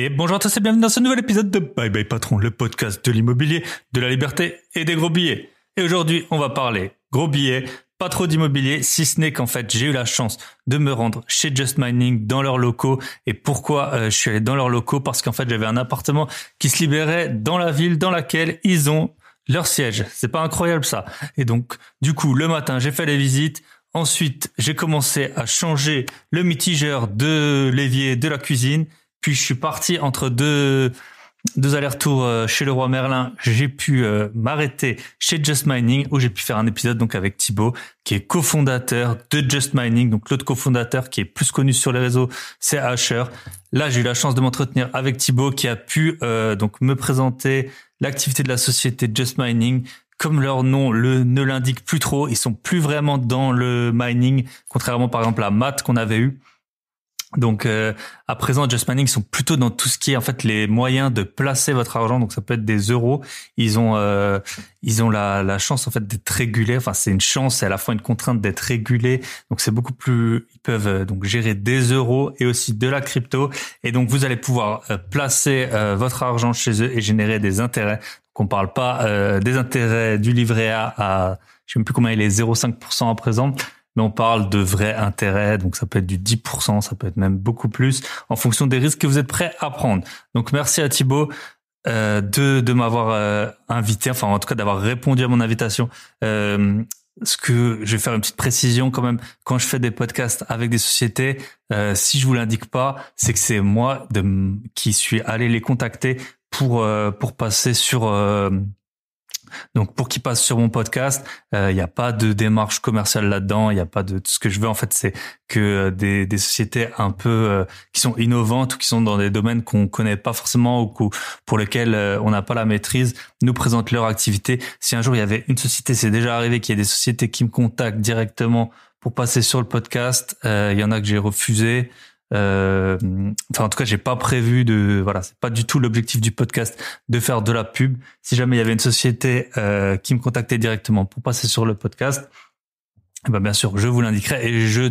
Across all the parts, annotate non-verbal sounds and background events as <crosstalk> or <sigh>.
Et bonjour à tous et bienvenue dans ce nouvel épisode de Bye Bye Patron, le podcast de l'immobilier, de la liberté et des gros billets. Et aujourd'hui, on va parler gros billets, pas trop d'immobilier, si ce n'est qu'en fait, j'ai eu la chance de me rendre chez Just Mining dans leurs locaux. Et pourquoi euh, je suis allé dans leurs locaux Parce qu'en fait, j'avais un appartement qui se libérait dans la ville dans laquelle ils ont leur siège. C'est pas incroyable ça. Et donc, du coup, le matin, j'ai fait les visites. Ensuite, j'ai commencé à changer le mitigeur de l'évier de la cuisine. Puis je suis parti entre deux, deux allers-retours euh, chez le roi Merlin. J'ai pu euh, m'arrêter chez Just Mining où j'ai pu faire un épisode donc avec Thibaut qui est cofondateur de Just Mining, donc l'autre cofondateur qui est plus connu sur les réseaux, c'est Asher. Là, j'ai eu la chance de m'entretenir avec Thibaut qui a pu euh, donc me présenter l'activité de la société Just Mining, comme leur nom le, ne l'indique plus trop, ils sont plus vraiment dans le mining, contrairement par exemple à Matt qu'on avait eu. Donc euh, à présent, Just Manning sont plutôt dans tout ce qui est en fait les moyens de placer votre argent. Donc ça peut être des euros. Ils ont euh, ils ont la, la chance en fait d'être régulés. Enfin c'est une chance, et à la fois une contrainte d'être régulés. Donc c'est beaucoup plus ils peuvent euh, donc gérer des euros et aussi de la crypto. Et donc vous allez pouvoir placer votre argent chez eux et générer des intérêts. Donc on parle pas des intérêts du livret A à je sais plus combien il est 0,5% à présent on parle de vrai intérêt, donc ça peut être du 10%, ça peut être même beaucoup plus, en fonction des risques que vous êtes prêts à prendre. Donc merci à Thibaut euh, de, m'avoir euh, invité, enfin en tout cas d'avoir répondu à mon invitation. Euh, ce que je vais faire une petite précision quand même, quand je fais des podcasts avec des sociétés, si je vous l'indique pas, c'est que c'est moi qui suis allé les contacter pour pour passer sur donc pour qu'ils passent sur mon podcast, il euh, n'y a pas de démarche commerciale là-dedans, il n'y a pas de tout ce que je veux en fait, c'est que euh, des, sociétés un peu euh, qui sont innovantes ou qui sont dans des domaines qu'on connaît pas forcément ou pour lesquels on n'a pas la maîtrise, nous présentent leur activité. Si un jour il y avait une société, c'est déjà arrivé qu'il y ait des sociétés qui me contactent directement pour passer sur le podcast, il y en a que j'ai refusé. Euh, enfin, en tout cas, j'ai pas prévu de. Voilà, c'est pas du tout l'objectif du podcast de faire de la pub. Si jamais il y avait une société euh, qui me contactait directement pour passer sur le podcast, eh ben, bien sûr, je vous l'indiquerai et je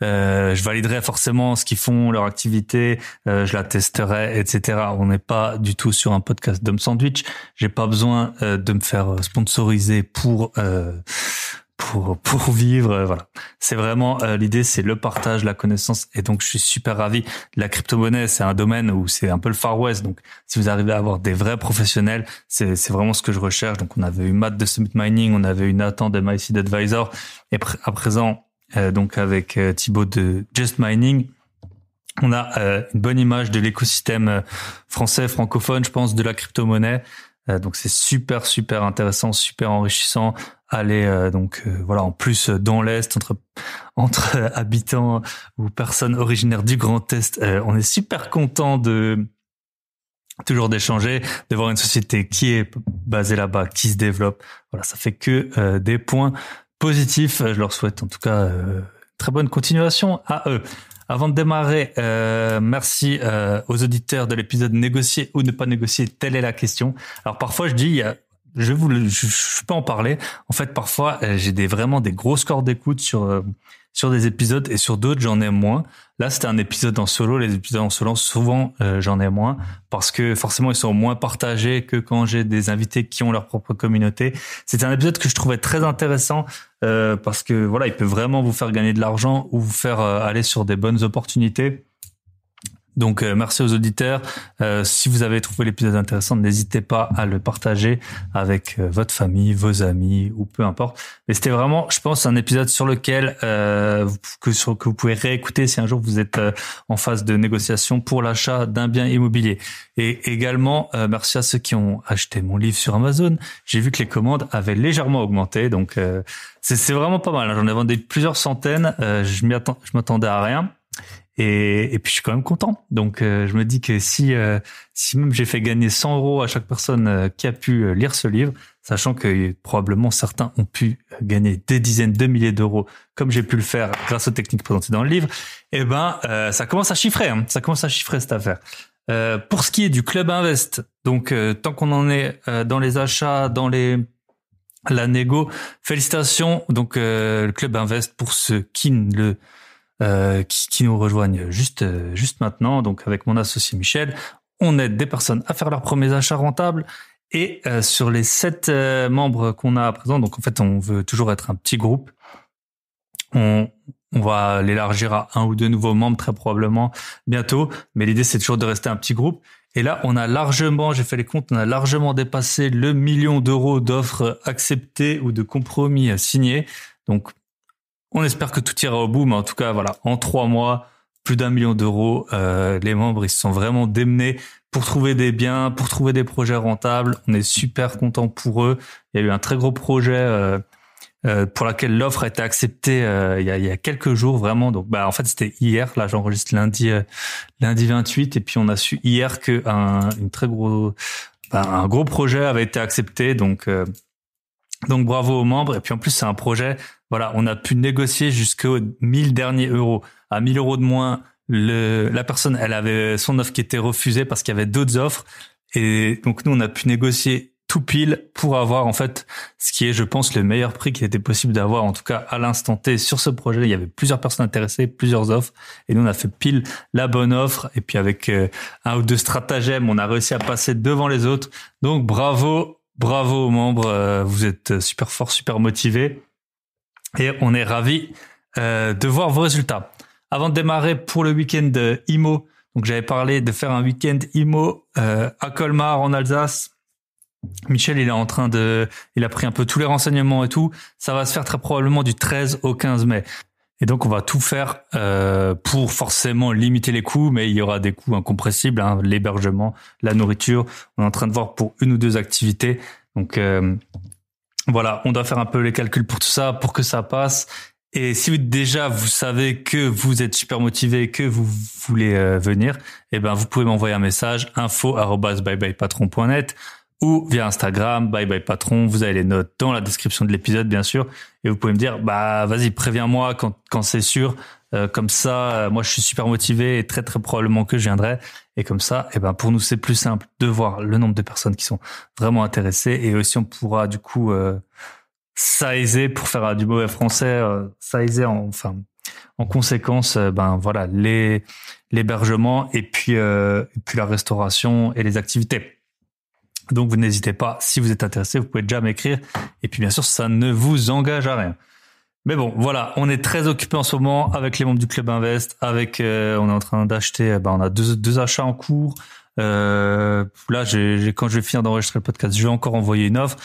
euh, je validerai forcément ce qu'ils font, leur activité, euh, je la testerai, etc. On n'est pas du tout sur un podcast d'homme sandwich. J'ai pas besoin euh, de me faire euh, sponsoriser pour euh, pour vivre. Euh, voilà, c'est vraiment euh, l'idée, c'est le partage, la connaissance. Et donc, je suis super ravi. La crypto-monnaie, c'est un domaine où c'est un peu le Far West. Donc, si vous arrivez à avoir des vrais professionnels, c'est vraiment ce que je recherche. Donc, on avait eu Matt de Summit Mining, on avait eu Nathan de MySeed Advisor, et à présent, euh, donc avec Thibaut de Just Mining on a une bonne image de l'écosystème français, francophone, je pense, de la crypto-monnaie. donc c'est super, super intéressant, super enrichissant aller euh, donc euh, voilà en plus euh, dans l'est <laughs> entre habitants ou personnes originaires du Grand Est. on est super content de toujours d'échanger, de voir une société qui est basée là-bas, qui se développe. Voilà, ça fait que des points positifs. Je leur souhaite en tout cas très bonne continuation à eux. Avant de démarrer, merci aux auditeurs de l'épisode Négocier ou ne pas négocier, telle est la question. Alors parfois je dis, il a je vous le, je, en parler. En fait, parfois, euh, j'ai des vraiment des gros scores d'écoute sur euh, sur des épisodes et sur d'autres, j'en ai moins. Là, c'était un épisode en solo. Les épisodes en solo, souvent, euh, j'en ai moins parce que forcément, ils sont moins partagés que quand j'ai des invités qui ont leur propre communauté. C'est un épisode que je trouvais très intéressant parce que voilà, il peut vraiment vous faire gagner de l'argent ou vous faire aller sur des bonnes opportunités. Donc euh, merci aux auditeurs. Euh, si vous avez trouvé l'épisode intéressant, n'hésitez pas à le partager avec euh, votre famille, vos amis ou peu importe. Mais c'était vraiment, je pense, un épisode sur lequel que, que vous pouvez réécouter si un jour vous êtes en phase de négociation pour l'achat d'un bien immobilier. Et également, merci à ceux qui ont acheté mon livre sur Amazon. J'ai vu que les commandes avaient légèrement augmenté, donc c'est vraiment pas mal. Hein. J'en ai vendu plusieurs centaines. je m'attendais à rien. Et, et, puis je suis quand même content. Donc euh, je me dis que si euh, si même j'ai fait gagner 100 euros à chaque personne euh, qui a pu lire ce livre, sachant que probablement certains ont pu gagner des dizaines de milliers d'euros, comme j'ai pu le faire grâce aux techniques présentées dans le livre, eh ben ça commence à chiffrer. Hein, ça commence à chiffrer cette affaire. pour ce qui est du club invest, donc tant qu'on en est dans les achats, dans les la négo, félicitations. Donc le club invest pour ceux qui ne le euh, qui, qui, nous rejoignent juste, euh, juste maintenant. Donc avec mon associé Michel, on aide des personnes à faire leurs premiers achats rentables. Et euh, sur les sept membres qu'on a à présent, donc en fait on veut toujours être un petit groupe. On, on va l'élargir à un ou deux nouveaux membres très probablement bientôt. Mais l'idée c'est toujours de rester un petit groupe. Et là, on a largement, j'ai fait les comptes, on a largement dépassé le million d'euros d'offres acceptées ou de compromis signés. Donc on espère que tout ira au bout, mais en tout cas, voilà, en trois mois, plus d'un million d'euros. Euh, les membres, ils se sont vraiment démenés pour trouver des biens, pour trouver des projets rentables. On est super content pour eux. Il y a eu un très gros projet euh, euh, pour lequel l'offre a été acceptée il y a, il, quelques jours, vraiment. Donc, bah, en fait, c'était hier. Là, j'enregistre lundi, lundi 28, et puis on a su hier que une très gros, bah, un gros projet avait été accepté. Donc donc bravo aux membres et puis en plus c'est un projet voilà, on a pu négocier jusqu'aux 1000 derniers euros. À 1000 euros de moins, le, la personne, elle avait son offre qui était refusée parce qu'il y avait d'autres offres. Et donc nous, on a pu négocier tout pile pour avoir en fait ce qui est, je pense, le meilleur prix qu'il était possible d'avoir. En tout cas, à l'instant T, sur ce projet, il y avait plusieurs personnes intéressées, plusieurs offres, et nous on a fait pile la bonne offre. Et puis avec euh, un ou deux stratagèmes, on a réussi à passer devant les autres. Donc bravo, bravo aux membres, euh, vous êtes super forts, super motivés et on est ravi euh, de voir vos résultats. Avant de démarrer pour le week-end IMO, donc j'avais parlé de faire un week-end IMO euh, à Colmar en Alsace. Michel, il est en train de, il a pris un peu tous les renseignements et tout. Ça va se faire très probablement du 13 au 15 mai. Et donc on va tout faire euh, pour forcément limiter les coûts, mais il y aura des coûts incompressibles, hein. l'hébergement, la nourriture. On est en train de voir pour une ou deux activités. Donc euh, voilà, on doit faire un peu les calculs pour tout ça, pour que ça passe. Et si déjà vous savez que vous êtes super motivé, que vous voulez euh, venir, eh ben vous pouvez m'envoyer un message info@byebyepatron.net ou via Instagram byebyepatron. Vous avez les notes dans la description de l'épisode bien sûr, et vous pouvez me dire bah vas-y préviens-moi quand quand c'est sûr. Euh, comme ça, euh, moi je suis super motivé et très très probablement que je viendrai. Et comme ça, eh ben, pour nous, c'est plus simple de voir le nombre de personnes qui sont vraiment intéressées. Et aussi, on pourra du coup euh, pour faire du mauvais français, euh, en, enfin, en conséquence, euh, ben voilà, les l'hébergement et puis euh, et puis la restauration et les activités. Donc vous n'hésitez pas, si vous êtes intéressé, vous pouvez déjà m'écrire. Et puis bien sûr, ça ne vous engage à rien. Mais bon, voilà, on est très occupé en ce moment avec les membres du club Invest, avec euh, on est en train d'acheter, eh ben, on a deux, deux achats en cours. Euh, là, quand je vais finir d'enregistrer le podcast, je vais encore envoyer une offre.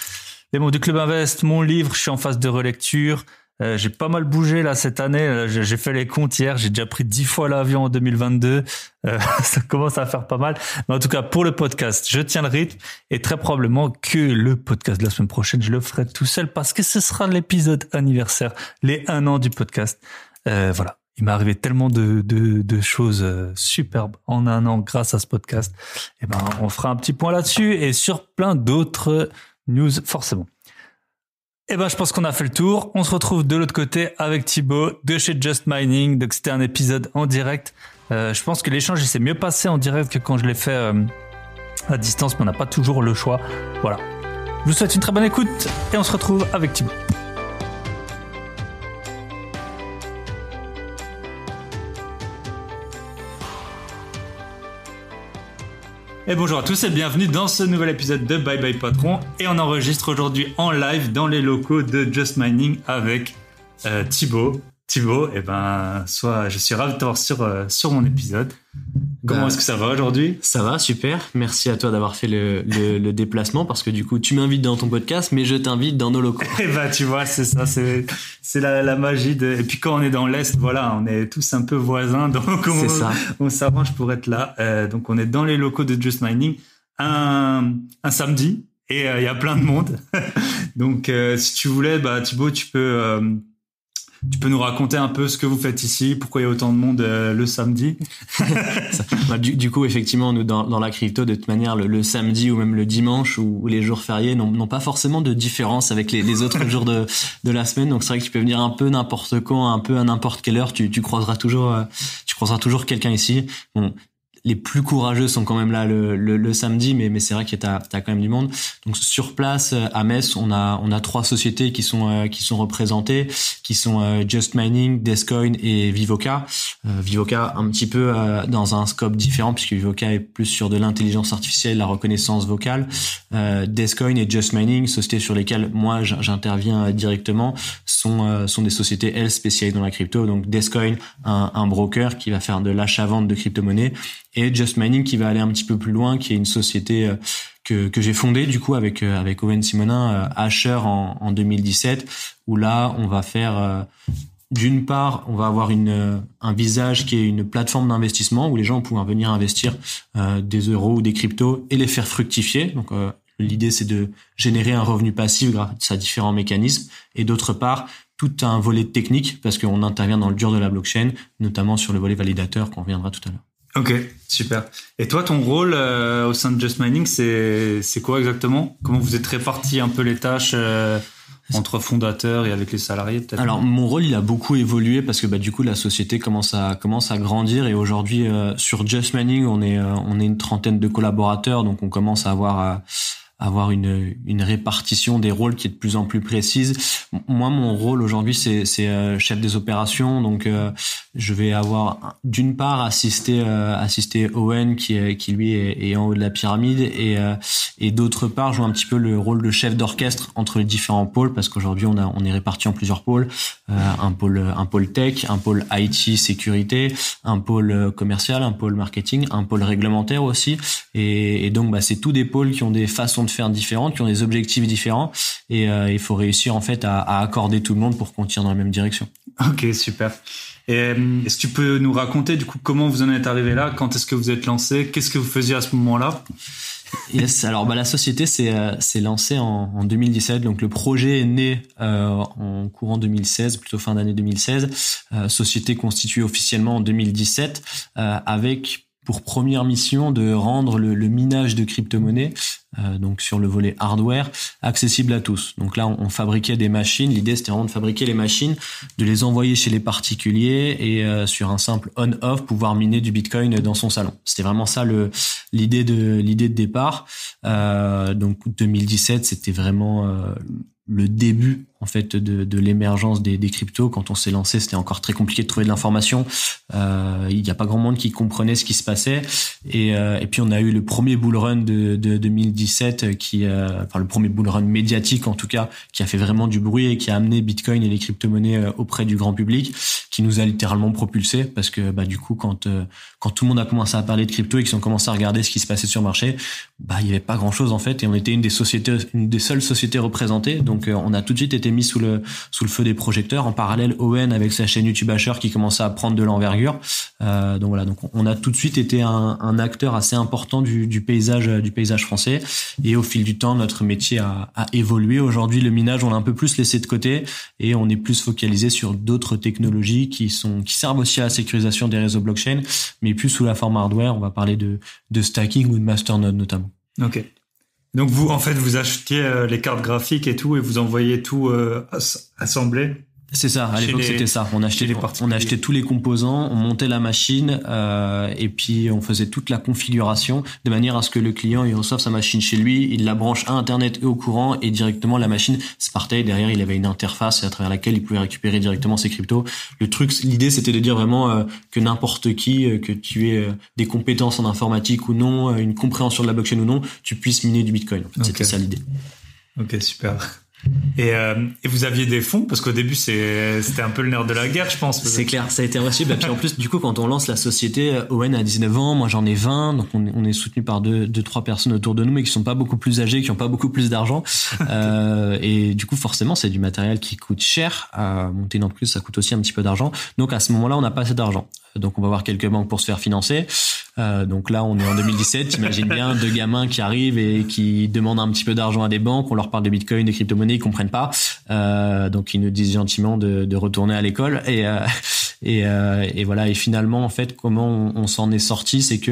Les membres du club Invest, mon livre, je suis en phase de relecture. Euh, j'ai pas mal bougé là cette année. Euh, j'ai fait les comptes hier. J'ai déjà pris dix fois l'avion en 2022. Euh, <laughs> ça commence à faire pas mal. Mais en tout cas, pour le podcast, je tiens le rythme et très probablement que le podcast de la semaine prochaine, je le ferai tout seul parce que ce sera l'épisode anniversaire, les un an du podcast. voilà. Il m'est arrivé tellement de, de, de, choses superbes en un an grâce à ce podcast. Et eh ben, on fera un petit point là-dessus et sur plein d'autres news, forcément. Et eh ben, je pense qu'on a fait le tour. On se retrouve de l'autre côté avec Thibaut de chez Just Mining. Donc, c'était un épisode en direct. Euh, je pense que l'échange s'est mieux passé en direct que quand je l'ai fait euh, à distance, mais on n'a pas toujours le choix. Voilà. Je vous souhaite une très bonne écoute et on se retrouve avec Thibaut. Et bonjour à tous et bienvenue dans ce nouvel épisode de Bye Bye Patron. Et on enregistre aujourd'hui en live dans les locaux de Just Mining avec euh, Thibaut. Thibaut, et eh ben, soit je suis ravi de t'avoir sur, euh, sur mon épisode. Comment bah, est-ce que ça va aujourd'hui Ça va, super. Merci à toi d'avoir fait le, le, déplacement parce que du coup, tu m'invites dans ton podcast, mais je t'invite dans nos locaux. <laughs> Eh bah, ben, tu vois, c'est ça, c'est la, magie de. Et puis quand on est dans l'est, voilà, on est tous un peu voisins, donc on, on s'arrange pour être là. Euh, donc on est dans les locaux de Just Mining un, un samedi et euh, il y a plein de monde. <laughs> donc euh, si tu voulais, bah Thibaut, tu peux tu peux nous raconter un peu ce que vous faites ici, pourquoi il y a autant de monde euh, le samedi <laughs> bah, du, coup, effectivement, nous dans, dans, la crypto, de toute manière, le, samedi ou même le dimanche ou, les jours fériés n'ont pas forcément de différence avec les, les autres <laughs> jours de, de la semaine. Donc c'est vrai que tu peux venir un peu n'importe quand, un peu à n'importe quelle heure, tu, tu croiseras toujours, euh, tu croiseras toujours quelqu'un ici. Bon, les plus courageux sont quand même là le, le, le samedi, mais, mais c'est vrai qu'il y as, quand même du monde. Donc sur place euh, à Metz, on a, on a trois sociétés qui sont, euh, qui sont représentées, qui sont euh, Just Mining, Descoin et Vivoca. Euh, Vivoca un petit peu dans un scope différent puisque Vivoca est plus sur de l'intelligence artificielle, la reconnaissance vocale. Descoin et Just Mining, sociétés sur lesquelles moi j'interviens directement, sont, sont des sociétés elles spécialisées dans la crypto. Donc Descoin, un, un broker qui va faire de l'achat-vente de crypto-monnaies et Just Mining qui va aller un petit peu plus loin, qui est une société euh, que, que j'ai fondée du coup avec euh, avec Owen Simonin, euh, Asher en, en 2017, où là on va faire d'une part, on va avoir une, un visage qui est une plateforme d'investissement où les gens vont venir investir des euros ou des cryptos et les faire fructifier. Donc l'idée c'est de générer un revenu passif grâce à différents mécanismes. Et d'autre part, tout un volet technique parce qu'on intervient dans le dur de la blockchain, notamment sur le volet validateur qu'on reviendra tout à l'heure. Ok, super. Et toi, ton rôle euh, au sein de Just Mining, c'est quoi exactement Comment vous êtes réparti un peu les tâches euh, entre fondateurs et avec les salariés peut-être Alors mon rôle il a beaucoup évolué parce que bah, du coup la société commence à commence à grandir et aujourd'hui euh, sur Just Mining, on est on est une trentaine de collaborateurs donc on commence à avoir à avoir une, une répartition des rôles qui est de plus en plus précise. Moi, mon rôle aujourd'hui, c'est chef des opérations, donc je vais avoir d'une part assister euh, Owen qui qui lui est, en haut de la pyramide et euh, d'autre part jouer un petit peu le rôle de chef d'orchestre entre les différents pôles parce qu'aujourd'hui on est réparti en plusieurs pôles euh, un pôle un pôle tech un pôle IT sécurité un pôle euh, commercial un pôle marketing un pôle réglementaire aussi et, donc bah, c'est tous des pôles qui ont des façons de faire différentes qui ont des objectifs différents et il faut réussir en fait à, à accorder tout le monde pour qu'on tire dans la même direction ok super euh, est-ce que tu peux nous raconter du coup comment vous en êtes arrivé là Quand est-ce que vous êtes lancé Qu'est-ce que vous faisiez à ce moment-là Yes, alors bah, la société s'est euh, lancée en, en, 2017, donc le projet est né euh, en courant 2016, plutôt fin d'année 2016, euh, société constituée officiellement en 2017, euh, avec pour première mission de rendre le, minage de crypto-monnaies, euh, donc sur le volet hardware, accessible à tous. Donc là, on, fabriquait des machines. L'idée, c'était vraiment de fabriquer les machines, de les envoyer chez les particuliers et euh, sur un simple on-off, pouvoir miner du Bitcoin dans son salon. C'était vraiment ça le l'idée de l'idée de départ. Euh, donc 2017, c'était vraiment le début en fait de, l'émergence des, cryptos. Quand on s'est lancé, c'était encore très compliqué de trouver de l'information. Euh, il n'y a pas grand monde qui comprenait ce qui se passait. Et, euh, puis on a eu le premier bull run de, 2017, euh, qui, enfin le premier bull run médiatique en tout cas, qui a fait vraiment du bruit et qui a amené Bitcoin et les crypto-monnaies auprès du grand public, qui nous a littéralement propulsé parce que bah, du coup quand quand tout le monde a commencé à parler de crypto et qu'ils ont commencé à regarder ce qui se passait sur le marché, bah il n'y avait pas grand chose en fait et on était une des sociétés, une des seules sociétés représentées. Donc on a tout de suite été mis sous le, sous le feu des projecteurs. En parallèle, Owen avec sa chaîne YouTube Asher qui commençait à prendre de l'envergure. Euh, donc voilà, donc on a tout de suite été un, acteur assez important du, paysage euh, du paysage français. Et au fil du temps, notre métier a, évolué. Aujourd'hui, le minage, on l'a un peu plus laissé de côté et on est plus focalisé sur d'autres technologies qui sont qui servent aussi à la sécurisation des réseaux blockchain, mais plus sous la forme hardware. On va parler de, de stacking ou de masternode notamment. Ok. Donc vous, en fait, vous achetiez euh, les cartes graphiques et tout, et vous envoyez tout euh, assemblé c'est ça. À l'époque, c'était ça. On achetait, les on achetait tous les composants, on montait la machine euh, et puis on faisait toute la configuration de manière à ce que le client il reçoive sa machine chez lui, il la branche à Internet et au courant et directement la machine se partait. Derrière, il avait une interface à travers laquelle il pouvait récupérer directement ses cryptos. Le truc, l'idée, c'était de dire vraiment euh, que n'importe qui, euh, que tu aies des compétences en informatique ou non, une compréhension de la blockchain ou non, tu puisses miner du Bitcoin. C'était ça l'idée. Ok, super. Euh, et, vous aviez des fonds parce qu'au début c'était un peu le nerf de la guerre, je pense. C'est clair, ça a été impossible. Et puis en plus, du coup, quand on lance la société, euh, Owen a 19 ans, moi j'en ai 20, donc on, est soutenu par deux, deux, trois personnes autour de nous, mais qui sont pas beaucoup plus âgées, qui ont pas beaucoup plus d'argent. <laughs> Euh, et du coup, forcément, c'est du matériel qui coûte cher. À monter une plus, ça coûte aussi un petit peu d'argent. Donc à ce moment-là, on n'a pas assez d'argent donc on va voir quelques banques pour se faire financer. Euh, donc là, on est en 2017. <laughs> Imagine bien deux gamins qui arrivent et qui demandent un petit peu d'argent à des banques. On leur parle de Bitcoin, de crypto monnaie ils comprennent pas. Euh, donc ils nous disent gentiment de, retourner à l'école. Et, euh, et, voilà. Et finalement, en fait, comment on, s'en est sorti, c'est que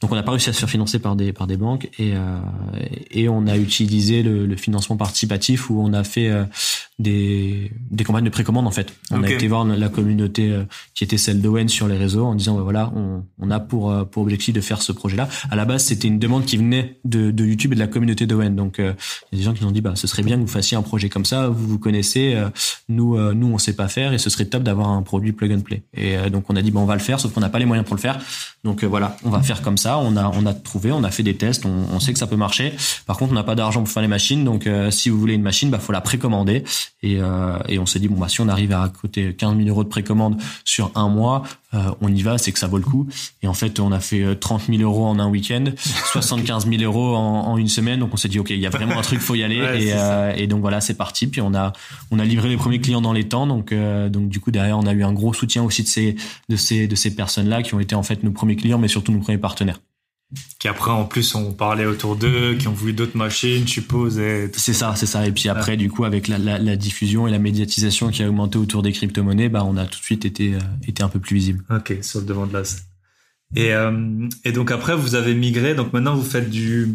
donc on n'a pas réussi à se faire financer par des par des banques et on a utilisé le, le financement participatif où on a fait des, des campagnes de précommande en fait. On a été voir la communauté euh, qui était celle d'Owen sur les réseaux en disant voilà on, on, a pour euh, pour objectif de faire ce projet là. À la base c'était une demande qui venait de, de YouTube et de la communauté d'Owen. Donc euh, il y a des gens qui nous ont dit bah ce serait bien que vous fassiez un projet comme ça. Vous vous connaissez, nous nous on sait pas faire et ce serait top d'avoir un produit plug and play. Et donc on a dit bah on va le faire sauf qu'on n'a pas les moyens pour le faire. Donc voilà on va faire comme ça. On a on a trouvé, on a fait des tests, on, on sait que ça peut marcher. Par contre on n'a pas d'argent pour faire les machines donc si vous voulez une machine bah faut la précommander euh, et, on s'est dit, bon, bah, si on arrive à côté 15 000 euros de précommande sur un mois, euh, on y va, c'est que ça vaut le coup. Et en fait, on a fait 30 euh, 000 euros en un week-end, 75 <laughs> 000 euros en, une semaine. Donc on s'est dit, ok, il y a vraiment un truc, faut y aller. <laughs> et, et, donc voilà, c'est parti. Puis on a on a livré les premiers clients dans les temps. Donc donc du coup derrière, on a eu un gros soutien aussi de ces de ces de ces personnes là qui ont été en fait nos premiers clients, mais surtout nos premiers partenaires qui après en plus ont parlé autour d'eux, qui ont voulu d'autres machines, je suppose. C'est ça, c'est ça. Et puis ah. après, du coup, avec la, diffusion et la médiatisation qui a augmenté autour des crypto-monnaies, bah, on a tout de suite été, euh, été un peu plus visible. Ok, sur le devant de la et, euh, et donc après, vous avez migré. Donc maintenant, vous faites du,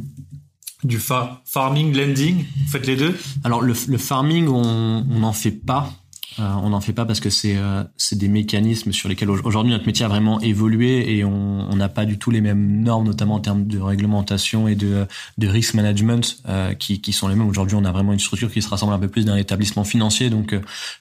du farming, lending. Vous faites les deux Alors le, farming, on n'en fait pas euh, on n'en fait pas parce que c'est euh, c'est des mécanismes sur lesquels aujourd'hui notre métier a vraiment évolué et on n'a pas du tout les mêmes normes, notamment en termes de réglementation et de, de risk management euh, qui, qui sont les mêmes. Aujourd'hui, on a vraiment une structure qui se rassemble un peu plus d'un établissement financier. Donc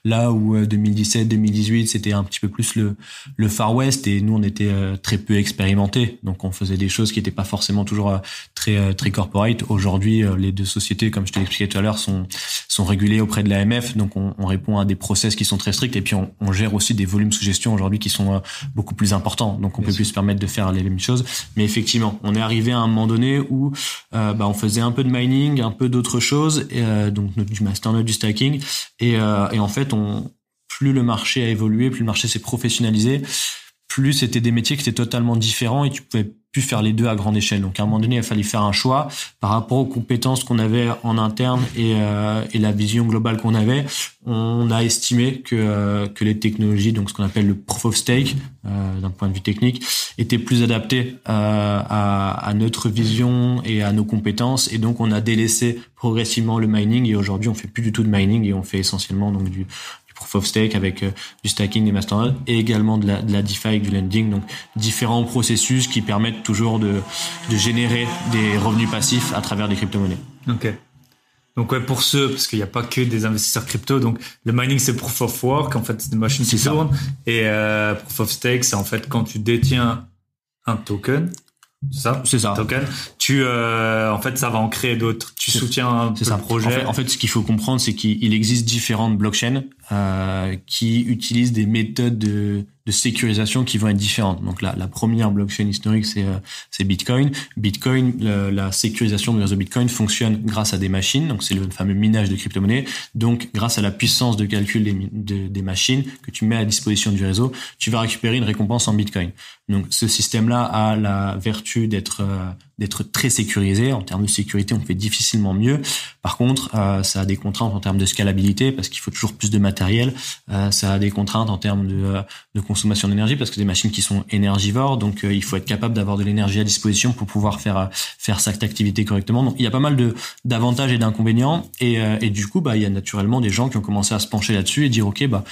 là où 2017, 2018, c'était un petit peu plus le, le Far West et nous, on était très peu expérimentés. Donc on faisait des choses qui n'étaient pas forcément toujours très, très corporate. Aujourd'hui, les deux sociétés, comme je te expliqué tout à l'heure, sont, sont régulées auprès de l'AMF. Donc on, répond à des procès qui sont très strictes et puis on, gère aussi des volumes sous gestion aujourd'hui qui sont euh, beaucoup plus importants. Donc on peut plus se permettre de faire les mêmes choses. Mais effectivement, on est arrivé à un moment donné où euh, bah, on faisait un peu de mining, un peu d'autres choses, et, euh, donc du masternode, du stacking. Et, en fait, on, plus le marché a évolué, plus le marché s'est professionnalisé, plus c'était des métiers qui étaient totalement différents et tu pouvais pu faire les deux à grande échelle. Donc à un moment donné, il fallait faire un choix par rapport aux compétences qu'on avait en interne et, euh, la vision globale qu'on avait. On a estimé que, euh, que les technologies, donc ce qu'on appelle le proof of stake euh, d'un point de vue technique, étaient plus adaptées à, à, notre vision et à nos compétences. Et donc on a délaissé progressivement le mining et aujourd'hui on fait plus du tout de mining et on fait essentiellement donc du, proof of stake avec euh, du stacking, des masternodes et également de la, de la DeFi du lending. Donc différents processus qui permettent toujours de, générer des revenus passifs à travers des crypto-monnaies. Ok. Donc ouais, pour ceux, parce qu'il n'y a pas que des investisseurs crypto, donc le mining c'est proof of work, en fait c'est des machines qui tournent, et euh, proof of stake c'est en fait quand tu détiens un token, c'est ça Token. Tu, euh, en fait, ça va en créer d'autres. Tu soutiens un projet. En fait, ce qu'il faut comprendre, c'est qu'il existe différentes blockchains euh, qui utilisent des méthodes de, sécurisation qui vont être différentes. Donc, la, la première blockchain historique, c'est euh, Bitcoin. Bitcoin, la sécurisation du réseau Bitcoin fonctionne grâce à des machines. Donc, c'est le fameux minage de crypto-monnaies. Donc, grâce à la puissance de calcul des machines que tu mets à disposition du réseau, tu vas récupérer une récompense en Bitcoin. Donc ce système-là a la vertu d'être euh, d'être très sécurisé. En termes de sécurité, on fait difficilement mieux. Par contre, euh, ça a des contraintes en termes de scalabilité parce qu'il faut toujours plus de matériel. Euh, ça a des contraintes en termes de, de consommation d'énergie parce que des machines qui sont énergivores, donc il faut être capable d'avoir de l'énergie à disposition pour pouvoir faire faire cette activité correctement. Donc il y a pas mal de d'avantages et d'inconvénients et, et du coup bah il y a naturellement des gens qui ont commencé à se pencher là-dessus et dire ok bah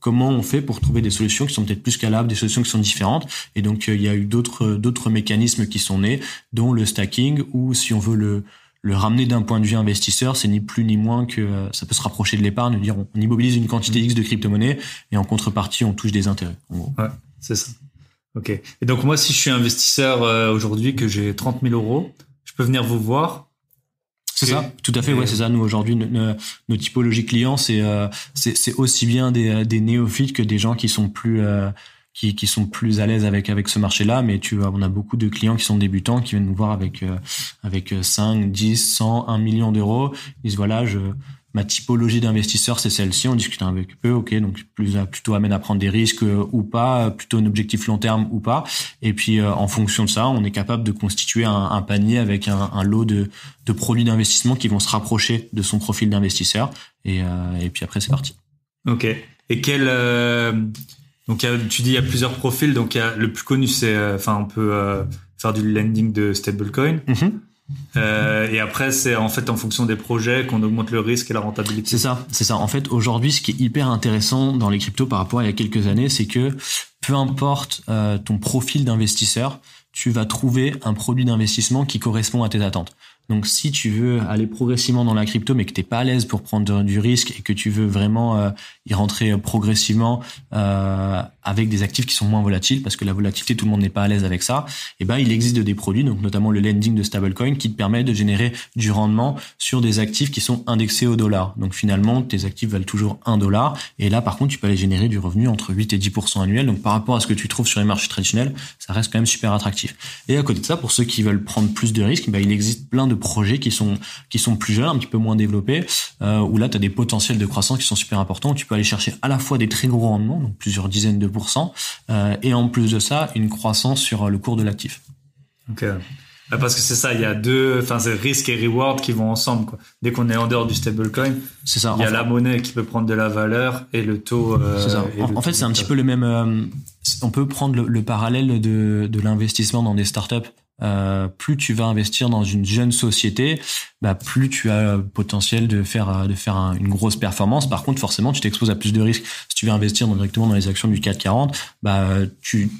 comment on fait pour trouver des solutions qui sont peut-être plus scalables, des solutions qui sont différentes et donc, euh, il y a eu d'autres, euh, d'autres mécanismes qui sont nés, dont le stacking, ou si on veut le, le ramener d'un point de vue investisseur, c'est ni plus ni moins que euh, ça peut se rapprocher de l'épargne, dire on immobilise une quantité mm. X de crypto-monnaie et en contrepartie on touche des intérêts. Ouais, c'est ça. Ok. Et donc moi, si je suis investisseur aujourd'hui, que j'ai 30 000 euros, je peux venir vous voir. C'est ça, tout à fait. ouais, c'est ça. Nous aujourd'hui, nos, typologies clients, c'est c'est aussi bien des, des néophytes que des gens qui sont plus qui, qui sont plus à l'aise avec avec ce marché-là, mais tu vois, on a beaucoup de clients qui sont débutants qui viennent nous voir avec euh, avec 5, 10, 100, 1 million d'euros, ils disent voilà, je ma typologie d'investisseur, c'est celle-ci. On discute avec eux, ok, donc plus euh, plutôt amène à prendre des risques euh, ou pas, plutôt un objectif long terme ou pas. Et puis en fonction de ça, on est capable de constituer un, un panier avec un, un, lot de, de produits d'investissement qui vont se rapprocher de son profil d'investisseur. Et, et puis après, c'est parti. Ok. Et quel donc, tu dis il y a plusieurs profils. Donc, le plus connu, c'est, euh, enfin, on peut euh, faire du lending de stablecoin. Mhm. Euh, et après, c'est en fait en fonction des projets qu'on augmente le risque et la rentabilité. C'est ça, c'est ça. En fait, aujourd'hui, ce qui est hyper intéressant dans les cryptos par rapport à il y a quelques années, c'est que peu importe ton profil d'investisseur, tu vas trouver un produit d'investissement qui correspond à tes attentes. Donc si tu veux aller progressivement dans la crypto mais que t'es pas à l'aise pour prendre du risque et que tu veux vraiment euh, y rentrer euh, progressivement euh, avec des actifs qui sont moins volatiles parce que la volatilité tout le monde n'est pas à l'aise avec ça et eh ben il existe des produits donc notamment le lending de stablecoin qui te permet de générer du rendement sur des actifs qui sont indexés au dollar donc finalement tes actifs valent toujours 1 dollar et là par contre tu peux aller générer du revenu entre 8 et 10 annuel donc par rapport à ce que tu trouves sur les marchés traditionnels ça reste quand même super attractif et à côté de ça pour ceux qui veulent prendre plus de risques eh ben, il existe plein de projets qui sont qui sont plus jeunes un petit peu moins développés euh, où là tu as des potentiels de croissance qui sont super importants tu peux aller chercher à la fois des très gros rendements donc plusieurs dizaines de euh, et en plus de ça, une croissance sur euh, le cours de l'actif. Ok. Bah, parce que c'est ça, il y a deux, enfin c'est risque et reward qui vont ensemble. Dès qu'on est en dehors du stablecoin, c'est ça. Il y a la monnaie qui peut prendre de la valeur et le taux. Euh, ça. en, fait, c'est un petit peu le même. Euh, on peut prendre le, parallèle de, de l'investissement dans des startups. Euh, plus tu vas investir dans une jeune société, bah, plus tu as le euh, potentiel de faire euh, de faire une grosse performance. Par contre, forcément, tu t'exposes à plus de risques. Si tu veux investir directement dans les actions du 440, 40, bah, tu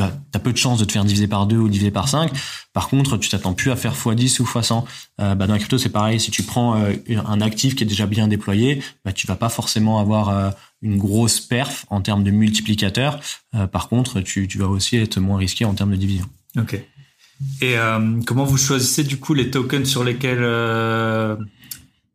as peu de chances de te faire diviser par 2 ou diviser par 5. Par contre, tu t'attends plus à faire x10 ou x100. Bah, dans la crypto, c'est pareil. Si tu prends un actif qui est déjà bien déployé, bah, tu vas pas forcément avoir une grosse perf en termes de multiplicateur. par contre, tu, tu vas aussi être moins risqué en termes de division. Ok. Et euh, comment vous choisissez du coup les tokens sur lesquels euh,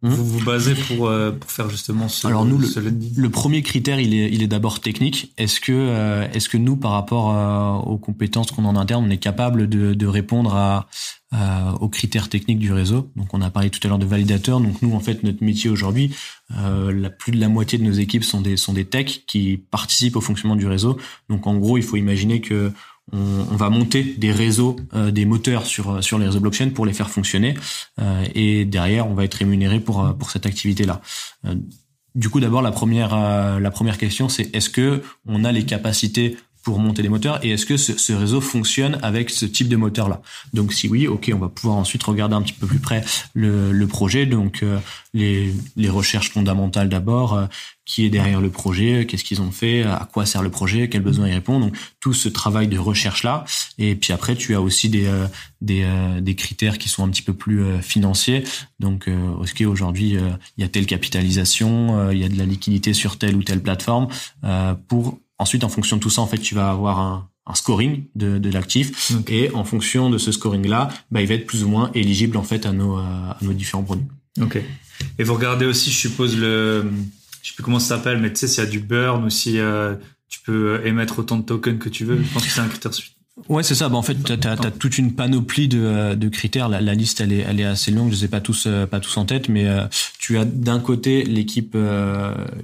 hmm. vous vous basez pour, euh, pour faire justement ce Alors nous, le, premier critère, il est, il est d'abord technique. Est-ce que, est-ce que nous, par rapport aux compétences qu'on a en interne, on est capable de, répondre à, aux critères techniques du réseau Donc on a parlé tout à l'heure de validateurs. Donc nous, en fait, notre métier aujourd'hui, plus de la moitié de nos équipes sont des, sont des techs qui participent au fonctionnement du réseau. Donc en gros, il faut imaginer que euh, on, va monter des réseaux, euh, des moteurs sur euh, sur les réseaux blockchain pour les faire fonctionner. et derrière, on va être rémunéré pour pour cette activité-là. du coup, d'abord la première la première question, c'est est-ce que on a les capacités pour monter des moteurs et est-ce que ce, ce, réseau fonctionne avec ce type de moteur là donc si oui ok on va pouvoir ensuite regarder un petit peu plus près le, le projet donc euh, les, les, recherches fondamentales d'abord euh, qui est derrière le projet qu'est-ce qu'ils ont fait à quoi sert le projet quels besoins il répond donc tout ce travail de recherche là et puis après tu as aussi des euh, des, des, critères qui sont un petit peu plus financiers donc ok aujourd'hui il y a telle capitalisation il y a de la liquidité sur telle ou telle plateforme pour Ensuite, en fonction de tout ça, en fait, tu vas avoir un, un scoring de, de l'actif et en fonction de ce scoring là bah, il va être plus ou moins éligible en fait à nos à nos différents produits ok et vous regardez aussi je suppose le je sais plus comment ça s'appelle mais tu sais s'il y a du burn ou si euh, tu peux euh, émettre autant de tokens que tu veux je pense que c'est un critère Ouais, c'est ça. Bah, en fait, tu as, toute une panoplie de, euh, de critères. La, liste, elle est, elle est assez longue. Je ne sais pas tous, pas tous en tête, mais tu as d'un côté l'équipe,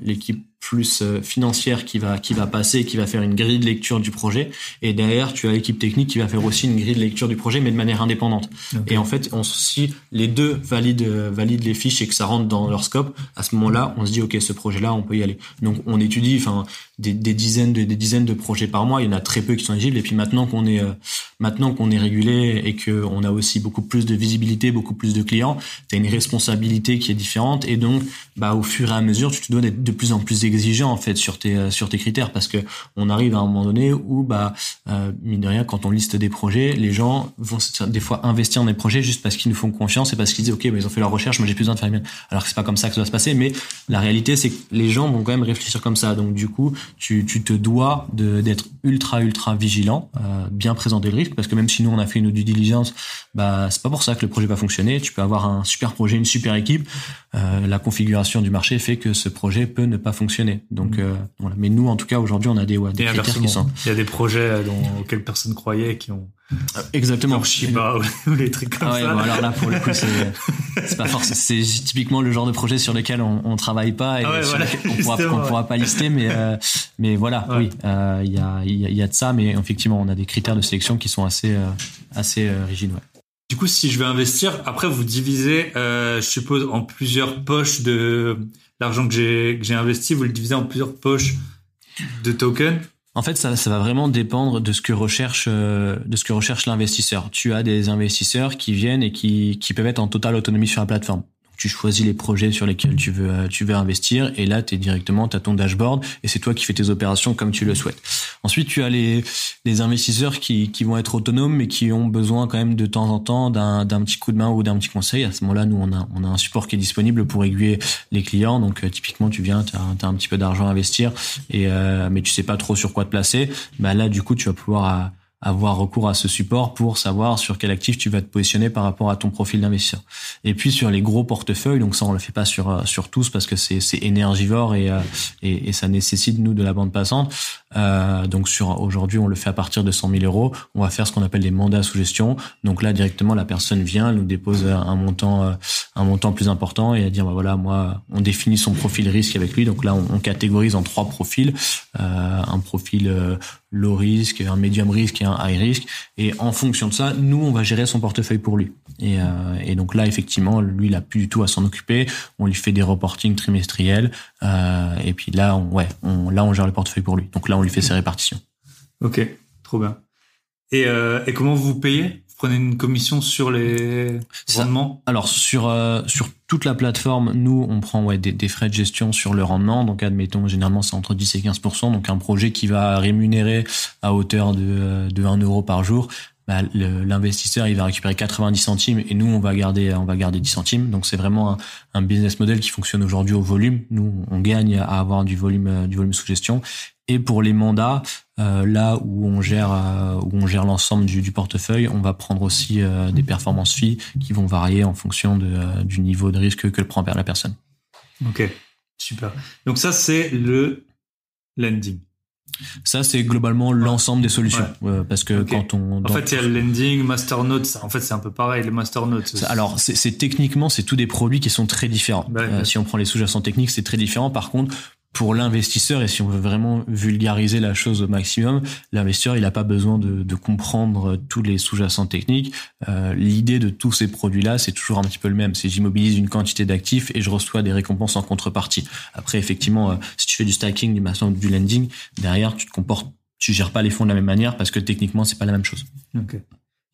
l'équipe plus euh, financière qui va qui va passer, qui va faire une grille de lecture du projet. Et derrière, tu as l'équipe technique qui va faire aussi une grille de lecture du projet, mais de manière indépendante. Et en fait, on, si les deux valident euh, valident les fiches et que ça rentre dans leur scope, à ce moment-là, on se dit ok, ce projet-là, on peut y aller. Donc on étudie, enfin des, dizaines de des dizaines de projets par mois. Il y en a très peu qui sont éligibles. Et puis maintenant qu'on est euh, maintenant qu'on est régulé et que on a aussi beaucoup plus de visibilité, beaucoup plus de clients, tu as une responsabilité qui est différente. Et donc, bah au fur et à mesure, tu te dois de plus en plus exigeant en fait sur tes euh, sur tes critères parce que on arrive à un moment donné où bah euh, mine de rien quand on liste des projets, les gens vont des fois investir dans des projets juste parce qu'ils nous font confiance et parce qu'ils disent ok mais bah, ils ont fait leur recherche, moi j'ai plus besoin de faire mienne. Alors que c'est pas comme ça que ça va se passer, mais la réalité c'est que les gens vont quand même réfléchir comme ça. Donc du coup tu tu te dois d'être ultra ultra vigilant, euh, bien présenter le risque parce que même si nous on a fait une due diligence, bah c'est pas pour ça que le projet va fonctionner. Tu peux avoir un super projet, une super équipe, la configuration du marché fait que ce projet peut ne pas fonctionner donc, mm. euh, voilà. Mais nous, en tout cas, aujourd'hui, on a des, qui sont. Il y a des projets dont, auxquels personne croyait qui ont. Euh, exactement. chima euh, ou les <laughs> trucs comme ah ça. alors là, pour le coup, c'est <laughs> pas C'est typiquement le genre de projet sur lequel on, on travaille pas et ah on, pourra, pourra pas lister, mais mais voilà, oui, il y, a, y, a, de ça, mais effectivement, on a des critères de sélection qui sont assez assez rigides. Du coup, si je veux investir, après vous divisez, je suppose, en plusieurs poches de l'argent que j'ai, investi, vous le divisez en plusieurs poches de tokens en fait, ça, va vraiment dépendre de ce que recherche euh, de ce que recherche l'investisseur. Tu as des investisseurs qui viennent et qui peuvent être en totale autonomie sur la plateforme tu choisis les projets sur lesquels tu veux, euh, tu veux investir et là tu es directement tu as ton dashboard et c'est toi qui fais tes opérations comme tu le souhaites. Ensuite, tu as les, les investisseurs qui, qui vont être autonomes mais qui ont besoin quand même de temps en temps d'un, d'un petit coup de main ou d'un petit conseil. À ce moment-là, nous on a, on a un support qui est disponible pour aiguiller les clients. Donc euh, typiquement, tu viens, tu as, un petit peu d'argent à investir et euh, mais tu sais pas trop sur quoi te placer. Bah là du coup, tu vas pouvoir avoir recours à ce support pour savoir sur quel actif tu vas te positionner par rapport à ton profil d'investisseur. Et puis sur les gros portefeuilles, donc ça on le fait pas sur euh, sur tous parce que c'est c'est énergivore et, euh, et, et ça nécessite nous de la bande passante. Euh, donc sur aujourd'hui on le fait à partir de 100 000 euros. On va faire ce qu'on appelle des mandats sous gestion. Donc là directement la personne vient, nous dépose euh, un montant un montant plus important et à dire bah voilà moi on définit son profil risque avec lui. Donc là on, on catégorise en trois profils euh, un profil low risk, un medium risk et un high risk. Et en fonction de ça, nous, on va gérer son portefeuille pour lui. Et, euh, donc là, effectivement, lui, il n'a plus du tout à s'en occuper. On lui fait des reportings trimestriels. Euh, et puis là, on, ouais, on, là, on gère le portefeuille pour lui. Donc là, on lui fait ses répartitions. Ok, trop bien. Et, euh, et comment vous payez prenez une commission sur les rendements Alors sur euh, sur toute la plateforme, nous on prend des, frais de gestion sur le rendement. Donc admettons généralement c'est entre 10 et 15 donc un projet qui va rémunérer à hauteur de euh, de 1 euro par jour. Bah, l'investisseur il va récupérer 90 centimes et nous on va garder on va garder 10 centimes donc c'est vraiment un, un, business model qui fonctionne aujourd'hui au volume nous on gagne à avoir du volume euh, du volume sous gestion et pour les mandats, euh, là où on gère euh, où on gère l'ensemble du, portefeuille, on va prendre aussi euh, des performances fees qui vont varier en fonction de, du niveau de risque que prend la personne. Ok, super. Donc ça c'est le lending. Ça, c'est globalement l'ensemble des solutions. parce que quand on. En fait, il y a le lending, masternodes. En fait, c'est un peu pareil, les masternodes. Alors, c'est techniquement, c'est tous des produits qui sont très différents. Bah bah si on prend les sous-jacents techniques, c'est très différent. Par contre, pour l'investisseur, et si on veut vraiment vulgariser la chose au maximum, l'investisseur, il n'a pas besoin de, de, comprendre tous les sous-jacents techniques. Euh, L'idée de tous ces produits-là, c'est toujours un petit peu le même. C'est j'immobilise une quantité d'actifs et je reçois des récompenses en contrepartie. Après, effectivement, euh, si tu fais du stacking, du maçon, du lending, derrière, tu te comportes, tu gères pas les fonds de la même manière parce que techniquement, c'est pas la même chose. Il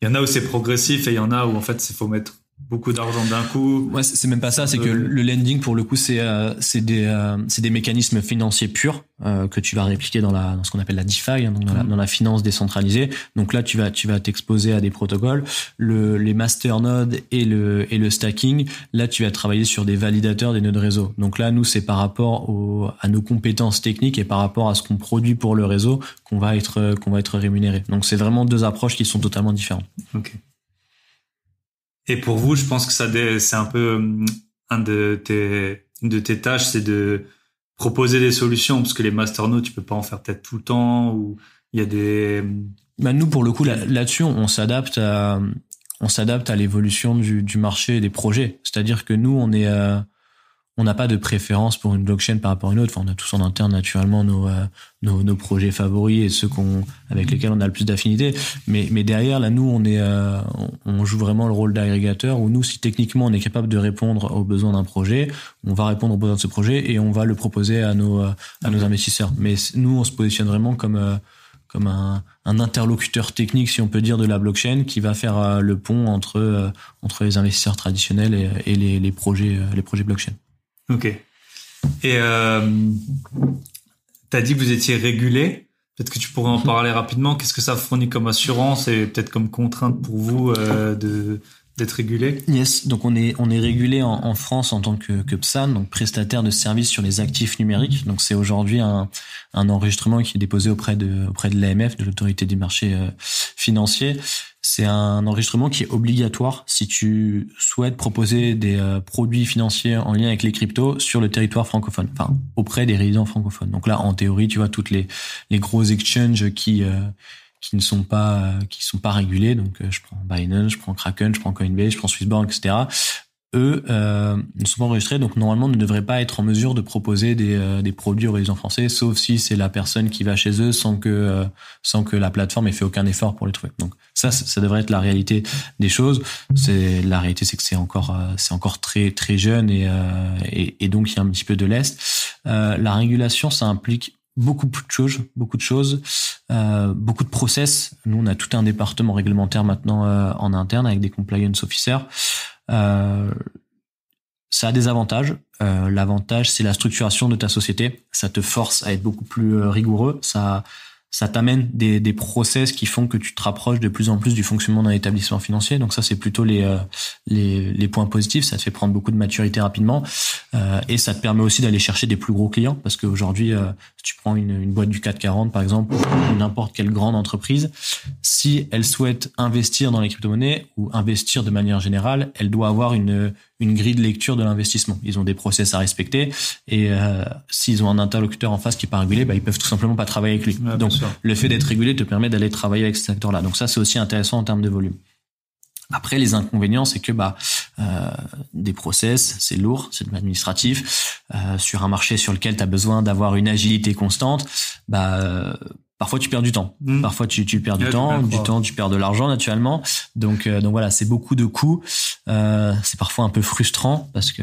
y en a où c'est progressif et il y en a où en fait, il faut mettre beaucoup d'argent d'un coup. Ouais, c'est même pas ça, c'est que euh, le lending pour le coup c'est euh, c'est des euh, c'est des mécanismes financiers purs que tu vas répliquer dans la dans ce qu'on appelle la DeFi, hein, mm. dans, la, finance décentralisée. Donc là tu vas tu vas t'exposer à des protocoles, le les masternodes et le et le stacking. Là tu vas travailler sur des validateurs des nœuds de réseau. Donc là nous c'est par rapport au, à nos compétences techniques et par rapport à ce qu'on produit pour le réseau qu'on va être qu'on va être rémunéré. Donc c'est vraiment deux approches qui sont totalement différentes. OK. Et pour vous, je pense que ça, c'est un peu euh, un de tes, une de tes tâches, c'est de proposer des solutions, parce que les masternodes, tu peux pas en faire peut-être tout le temps, ou il y a des... Euh, bah, nous, pour le coup, là-dessus, on s'adapte à, on s'adapte à l'évolution du, du, marché et des projets. C'est-à-dire que nous, on est, euh, on n'a pas de préférence pour une blockchain par rapport à une autre. Enfin, on a tous en interne naturellement nos, euh, nos, nos, projets favoris et ceux qu'on, avec lesquels on a le plus d'affinité. Mais, mais derrière, là, nous, on, est, euh, on joue vraiment le rôle d'agrégateur où nous, si techniquement on est capable de répondre aux besoins d'un projet, on va répondre aux besoins de ce projet et on va le proposer à nos, euh, à nos investisseurs. Mais nous, on se positionne vraiment comme... comme un, un, interlocuteur technique, si on peut dire, de la blockchain qui va faire le pont entre, entre les investisseurs traditionnels et, et les, les, projets, les projets blockchain. Ok. Et euh, tu as dit que vous étiez régulé. Peut-être que tu pourrais en mhm. parler rapidement. Qu'est-ce que ça fournit comme assurance et peut-être comme contrainte pour vous euh, de, régulé Yes, donc on est, on est régulé en, France en tant que, PSAN, donc prestataire de services sur les actifs numériques. Donc c'est aujourd'hui un, un, enregistrement qui est déposé auprès de, auprès de l'AMF, de l'autorité des marchés euh, financiers. C'est un enregistrement qui est obligatoire si tu souhaites proposer des euh, produits financiers en lien avec les cryptos sur le territoire francophone, enfin auprès des résidents francophones. Donc là, en théorie, tu vois, toutes les, les gros exchanges qui... Euh, qui ne sont pas qui sont pas régulés. Donc euh, je prends Binance, je prends Kraken, je prends Coinbase, je prends Swissborg, etc. Eux euh, ne sont pas enregistrés, donc normalement ne devraient pas être en mesure de proposer des, euh, des produits aux résidents français, sauf si c'est la personne qui va chez eux sans que euh, sans que la plateforme ait fait aucun effort pour les trouver. Donc ça, ça, devrait être la réalité des choses. C'est la réalité, c'est que c'est encore c'est encore très très jeune et, et, et donc il y a un petit peu de lest. la régulation, ça implique beaucoup de choses, beaucoup de choses, euh, beaucoup de process. Nous, on a tout un département réglementaire maintenant euh, en interne avec des compliance officers. Euh, ça a des avantages. Euh, l'avantage, c'est la structuration de ta société. Ça te force à être beaucoup plus rigoureux. Ça ça t'amène des, des process qui font que tu te rapproches de plus en plus du fonctionnement d'un établissement financier. Donc ça, c'est plutôt les, euh, les, les, points positifs. Ça te fait prendre beaucoup de maturité rapidement euh, et ça te permet aussi d'aller chercher des plus gros clients parce qu'aujourd'hui, euh, si tu prends une, une boîte du 440 par exemple ou n'importe quelle grande entreprise, si elle souhaite investir dans les crypto-monnaies ou investir de manière générale, elle doit avoir une, une grille de lecture de l'investissement. Ils ont des process à respecter et euh, s'ils ont un interlocuteur en face qui n'est pas régulé, bah, ils peuvent tout simplement pas travailler avec lui. Donc le fait d'être régulé te permet d'aller travailler avec ce secteur-là. Donc ça, c'est aussi intéressant en termes de volume. Après, les inconvénients, c'est que bah euh, des process, c'est lourd, c'est administratif. Euh, sur un marché sur lequel tu as besoin d'avoir une agilité constante, bah euh, parfois tu perds du temps. Hmm. Parfois tu, tu perds du temps, du temps tu perds de l'argent naturellement. Donc euh, donc voilà, c'est beaucoup de coûts. Euh, c'est parfois un peu frustrant parce que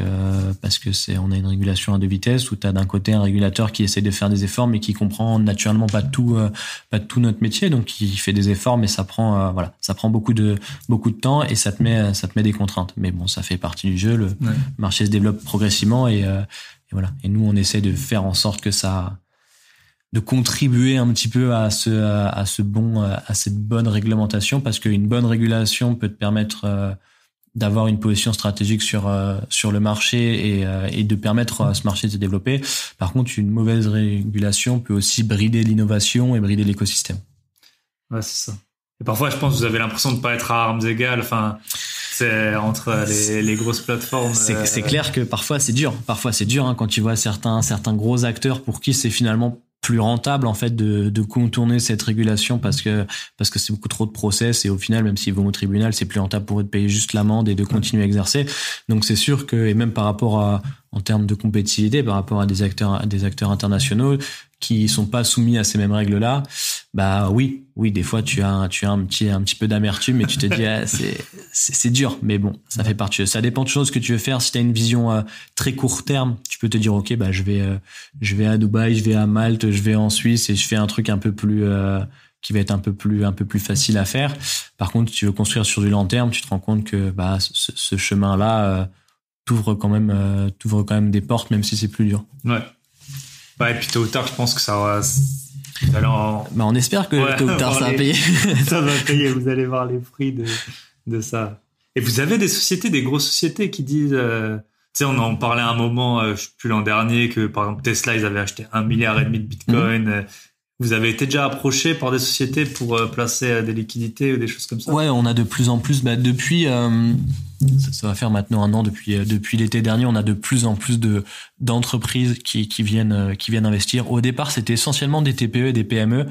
parce que c'est on a une régulation à deux vitesses où tu as d'un côté un régulateur qui essaie de faire des efforts mais qui comprend naturellement pas tout euh, pas tout notre métier donc il fait des efforts mais ça prend euh, voilà, ça prend beaucoup de beaucoup de temps et ça te met ça te met des contraintes. Mais bon, ça fait partie du jeu, le marché se développe progressivement et, et voilà. Et nous on essaie de faire en sorte que ça de contribuer un petit peu à ce à ce bon à cette bonne réglementation parce qu'une bonne régulation peut te permettre euh, d'avoir une position stratégique sur euh, sur le marché et, euh, et de permettre à ce marché de se développer. Par contre, une mauvaise régulation peut aussi brider l'innovation et brider l'écosystème. Ouais, c'est ça. Et parfois, je pense que vous avez l'impression de ne pas être à armes égales. Enfin, c'est entre les, les, grosses plateformes. C'est, clair que parfois c'est dur. Parfois c'est dur hein, quand tu vois certains certains gros acteurs pour qui c'est finalement plus rentable en fait de, contourner cette régulation parce que parce que c'est beaucoup trop de process et au final même s'ils vont au tribunal c'est plus rentable pour eux de payer juste l'amende et de continuer à exercer donc c'est sûr que et même par rapport en termes de compétitivité par rapport à des acteurs à des acteurs internationaux qui sont pas soumis à ces mêmes règles là bah oui oui des fois tu as tu as un petit un petit peu d'amertume mais tu te dis ah, <laughs> c'est dur mais bon ça fait partie ça dépend de choses que tu veux faire si tu as une vision euh, très court terme tu peux te dire ok bah je vais euh, je vais à Dubaï je vais à Malte je vais en Suisse et je fais un truc un peu plus euh, qui va être un peu plus un peu plus facile à faire par contre si tu veux construire sur du long terme tu te rends compte que bah ce, ce chemin là t'ouvre quand même t'ouvre quand même des portes même si c'est plus dur ouais et puis tôt ou tard, je pense que ça va. Alors, on espère que tôt ou tard, ça va payer. <laughs> ça va payer, vous allez voir les fruits de, de ça. Et vous avez des sociétés, des grosses sociétés qui disent. Euh, tu sais, on en parlait un moment, je euh, je sais plus l'an dernier, que par exemple Tesla, ils avaient acheté un milliard et demi de Bitcoin. Mhm. Euh, vous avez été déjà approché par des sociétés pour placer des liquidités ou des choses comme ça Ouais, on a de plus en plus. Bah, depuis, ça, va faire maintenant un an depuis euh, depuis l'été dernier. On a de plus en plus de d'entreprises qui, qui viennent euh, qui viennent investir. Au départ, c'était essentiellement des TPE et des PME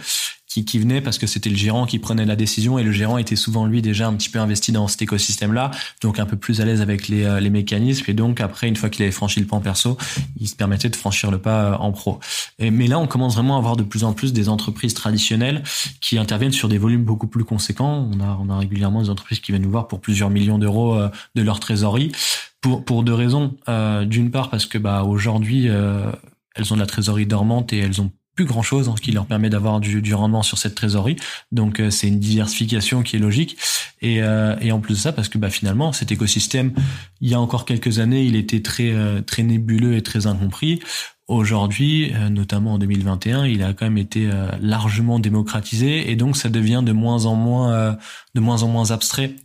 qui, venait parce que c'était le gérant qui prenait la décision et le gérant était souvent lui déjà un petit peu investi dans cet écosystème-là, donc un peu plus à l'aise avec les, euh, mécanismes et donc après une fois qu'il avait franchi le pan perso, il se permettait de franchir le pas euh, en pro. Et, mais là, on commence vraiment à avoir de plus en plus des entreprises traditionnelles qui interviennent sur des volumes beaucoup plus conséquents. On a, on a régulièrement des entreprises qui viennent nous voir pour plusieurs millions d'euros euh, de leur trésorerie pour, pour deux raisons. D'une part parce que bah aujourd'hui elles ont de la trésorerie dormante et elles ont plus grand chose, hein, ce qui leur permet d'avoir du, rendement sur cette trésorerie. Donc euh, c'est une diversification qui est logique. Et, euh, et, en plus de ça, parce que bah, finalement cet écosystème, il y a encore quelques années, il était très euh, très nébuleux et très incompris. Aujourd'hui, notamment en 2021, il a quand même été largement démocratisé et donc ça devient de moins en moins de moins en moins abstrait.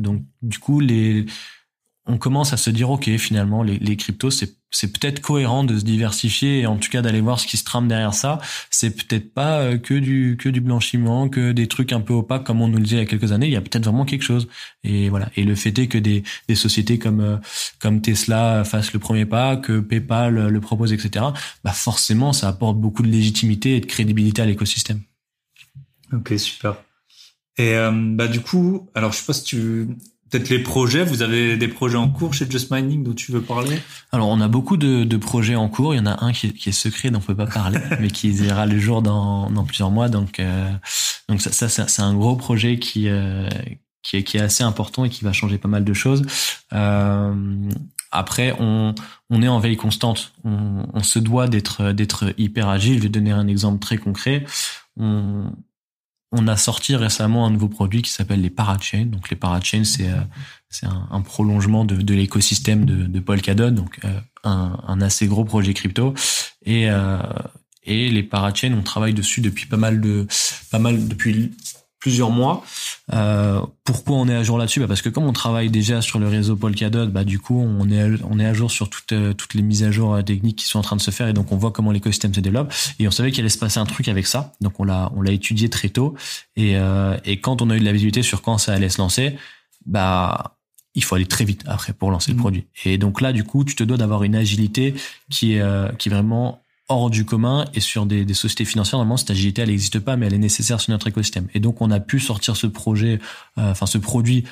donc du coup les on commence à se dire ok finalement les, cryptos c'est c'est peut-être cohérent de se diversifier et en tout cas d'aller voir ce qui se trame derrière ça. C'est peut-être pas euh, que du que du blanchiment, que des trucs un peu opaques comme on nous le disait il y a quelques années. Il y a peut-être vraiment quelque chose. Et voilà. Et le fait est que des des sociétés comme euh, comme Tesla fassent le premier pas, que PayPal le propose, etc. Bah forcément, ça apporte beaucoup de légitimité et de crédibilité à l'écosystème. Ok, super. Et euh, bah du coup, alors je sais pas si tu Peut-être les projets, vous avez des projets en cours chez Just Mining dont tu veux parler Alors on a beaucoup de, de, projets en cours, il y en a un qui, qui est secret dont on peut pas parler, <laughs> mais qui ira le jour dans, dans plusieurs mois. Donc, euh, donc ça, ça c'est un gros projet qui, euh, qui, est, qui est assez important et qui va changer pas mal de choses. Euh, après, on, on est en veille constante, on, on se doit d'être d'être hyper agile. Je vais donner un exemple très concret. On, on a sorti récemment un nouveau produit qui s'appelle les parachains. Donc les parachains, c'est euh, c'est un, prolongement de, l'écosystème de, de, Polkadot, donc euh, un, un, assez gros projet crypto. Et euh, et les parachains, on travaille dessus depuis pas mal de pas mal depuis plusieurs mois. Euh, pourquoi on est à jour là-dessus bah, Parce que comme on travaille déjà sur le réseau Polkadot, bah du coup on est à, on est à jour sur toutes euh, toutes les mises à jour euh, techniques qui sont en train de se faire et donc on voit comment l'écosystème se développe et on savait qu'il allait se passer un truc avec ça. Donc on l'a on l'a étudié très tôt et et quand on a eu de la visibilité sur quand ça allait se lancer, bah il faut aller très vite après pour lancer le mmh. produit. Et donc là, du coup, tu te dois d'avoir une agilité qui est, qui est vraiment hors du commun et sur des, sociétés financières normalement cette agilité elle n'existe pas mais elle est nécessaire sur notre écosystème et donc on a pu sortir ce projet euh, enfin ce produit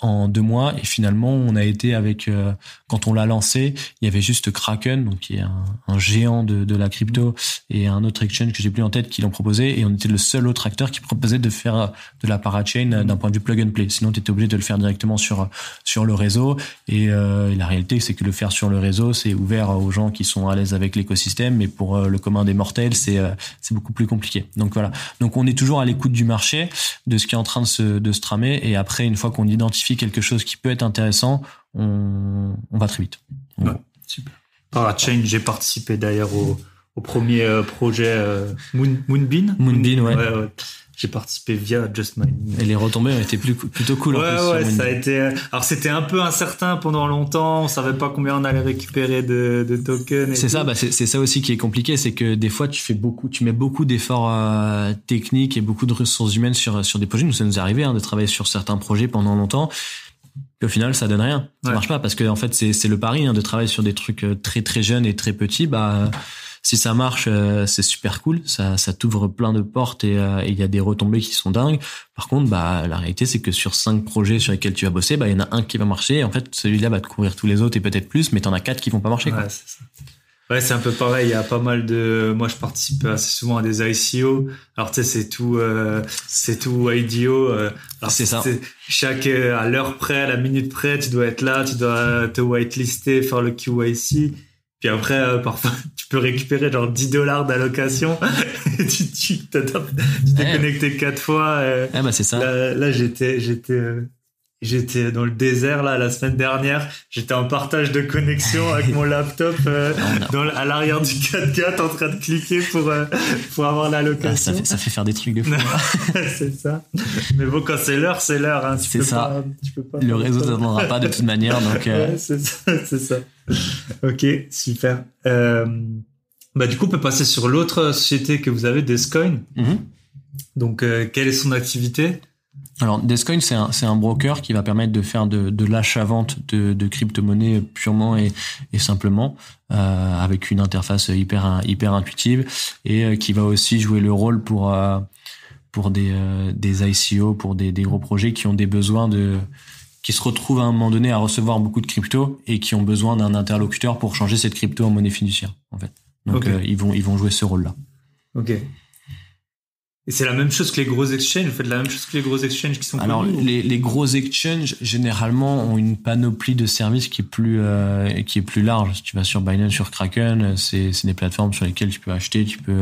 en deux mois. Et finalement, on a été avec, euh, quand on l'a lancé, il y avait juste Kraken, donc qui est un, un géant de, de, la crypto, et un autre exchange que j'ai plus en tête qui l'ont proposé. Et on était le seul autre acteur qui proposait de faire de la parachain euh, d'un point de vue plug and play. Sinon, tu étais obligé de le faire directement sur, sur le réseau. Et, euh, la réalité, c'est que le faire sur le réseau, c'est ouvert aux gens qui sont à l'aise avec l'écosystème. Mais pour euh, le commun des mortels, c'est c'est beaucoup plus compliqué. Donc voilà. Donc on est toujours à l'écoute du marché, de ce qui est en train de se, de se tramer. Et après, une fois qu'on identifie quelque chose qui peut être intéressant, on, va très vite. Ouais, super. Par la change, j'ai participé d'ailleurs au, premier euh, projet euh, Moon, Moonbean. Moonbean, ouais j'ai participé via Just Et les retombées ont été plus, plutôt cool. ouais, ouais, ça a été. Euh, alors c'était un peu incertain pendant longtemps. On savait pas combien on allait récupérer de, de tokens. C'est ça, bah, c'est ça aussi qui est compliqué, c'est que des fois tu fais beaucoup, tu mets beaucoup d'efforts euh, techniques et beaucoup de ressources humaines sur euh, sur des projets. Nous ça nous est arrivé hein, de travailler sur certains projets pendant longtemps. au final, ça donne rien. Ça marche pas parce que en fait, c'est le pari hein, de travailler sur des trucs très très jeunes et très petits. Bah, si ça marche, euh, c'est super cool, ça, t'ouvre plein de portes euh, et il y a des retombées qui sont dingues. Par contre, bah, la réalité, c'est que sur cinq projets sur lesquels tu vas bosser, bah, il y en a un qui va marcher. en fait, celui-là va te couvrir tous les autres et peut-être plus, mais tu en as quatre qui vont pas marcher. Ouais, c'est un peu pareil. Il y a pas mal de. Moi, je participe assez souvent à des ICO. Alors, tu sais, c'est tout, euh, c'est tout IDO. Alors c'est ça. Chaque à l'heure près, à la minute près, tu dois être là, tu dois te whitelister, faire le QIC. Puis après, euh, parfois, <laughs> tu peux récupérer genre 10 dollars d'allocation. et <laughs> tu, tu t'es connecté quatre fois. Euh. bah c'est ça. Là, j'étais, j'étais, euh, J'étais dans le désert là la semaine dernière. J'étais en partage de connexion avec mon <laughs> laptop euh, dans, à l'arrière du 4x4 en train de cliquer pour euh, pour avoir la ah, location. Ça fait, faire des trucs de <laughs> fou. c'est ça. Mais bon, quand c'est l'heure, c'est l'heure. Hein. C'est ça. peux pas le réseau ne s'attendra pas de toute manière. Donc. Euh. Ouais, c'est ça. <laughs> C'est ça. ok, super. bah du coup, on peut passer sur l'autre société que vous avez, Descoin. Mm-hmm. Donc, quelle est son activité alors, Descoin, c'est un, broker qui va permettre de faire de, l'achat-vente de, crypto-monnaies purement et, simplement, euh, avec une interface hyper, hyper intuitive, et euh, qui va aussi jouer le rôle pour, euh, pour des, ICO, pour des, gros projets qui ont des besoins de qui se retrouvent à un moment donné à recevoir beaucoup de crypto et qui ont besoin d'un interlocuteur pour changer cette crypto en monnaie financière, en fait. Donc ils vont ils vont jouer ce rôle là. OK. Et c'est la même chose que les gros exchanges. Vous faites la même chose que les gros exchanges qui sont. Alors les, les, gros exchanges généralement ont une panoplie de services qui est plus euh, qui est plus large. Si tu vas sur Binance, sur Kraken, c'est des plateformes sur lesquelles tu peux acheter, tu peux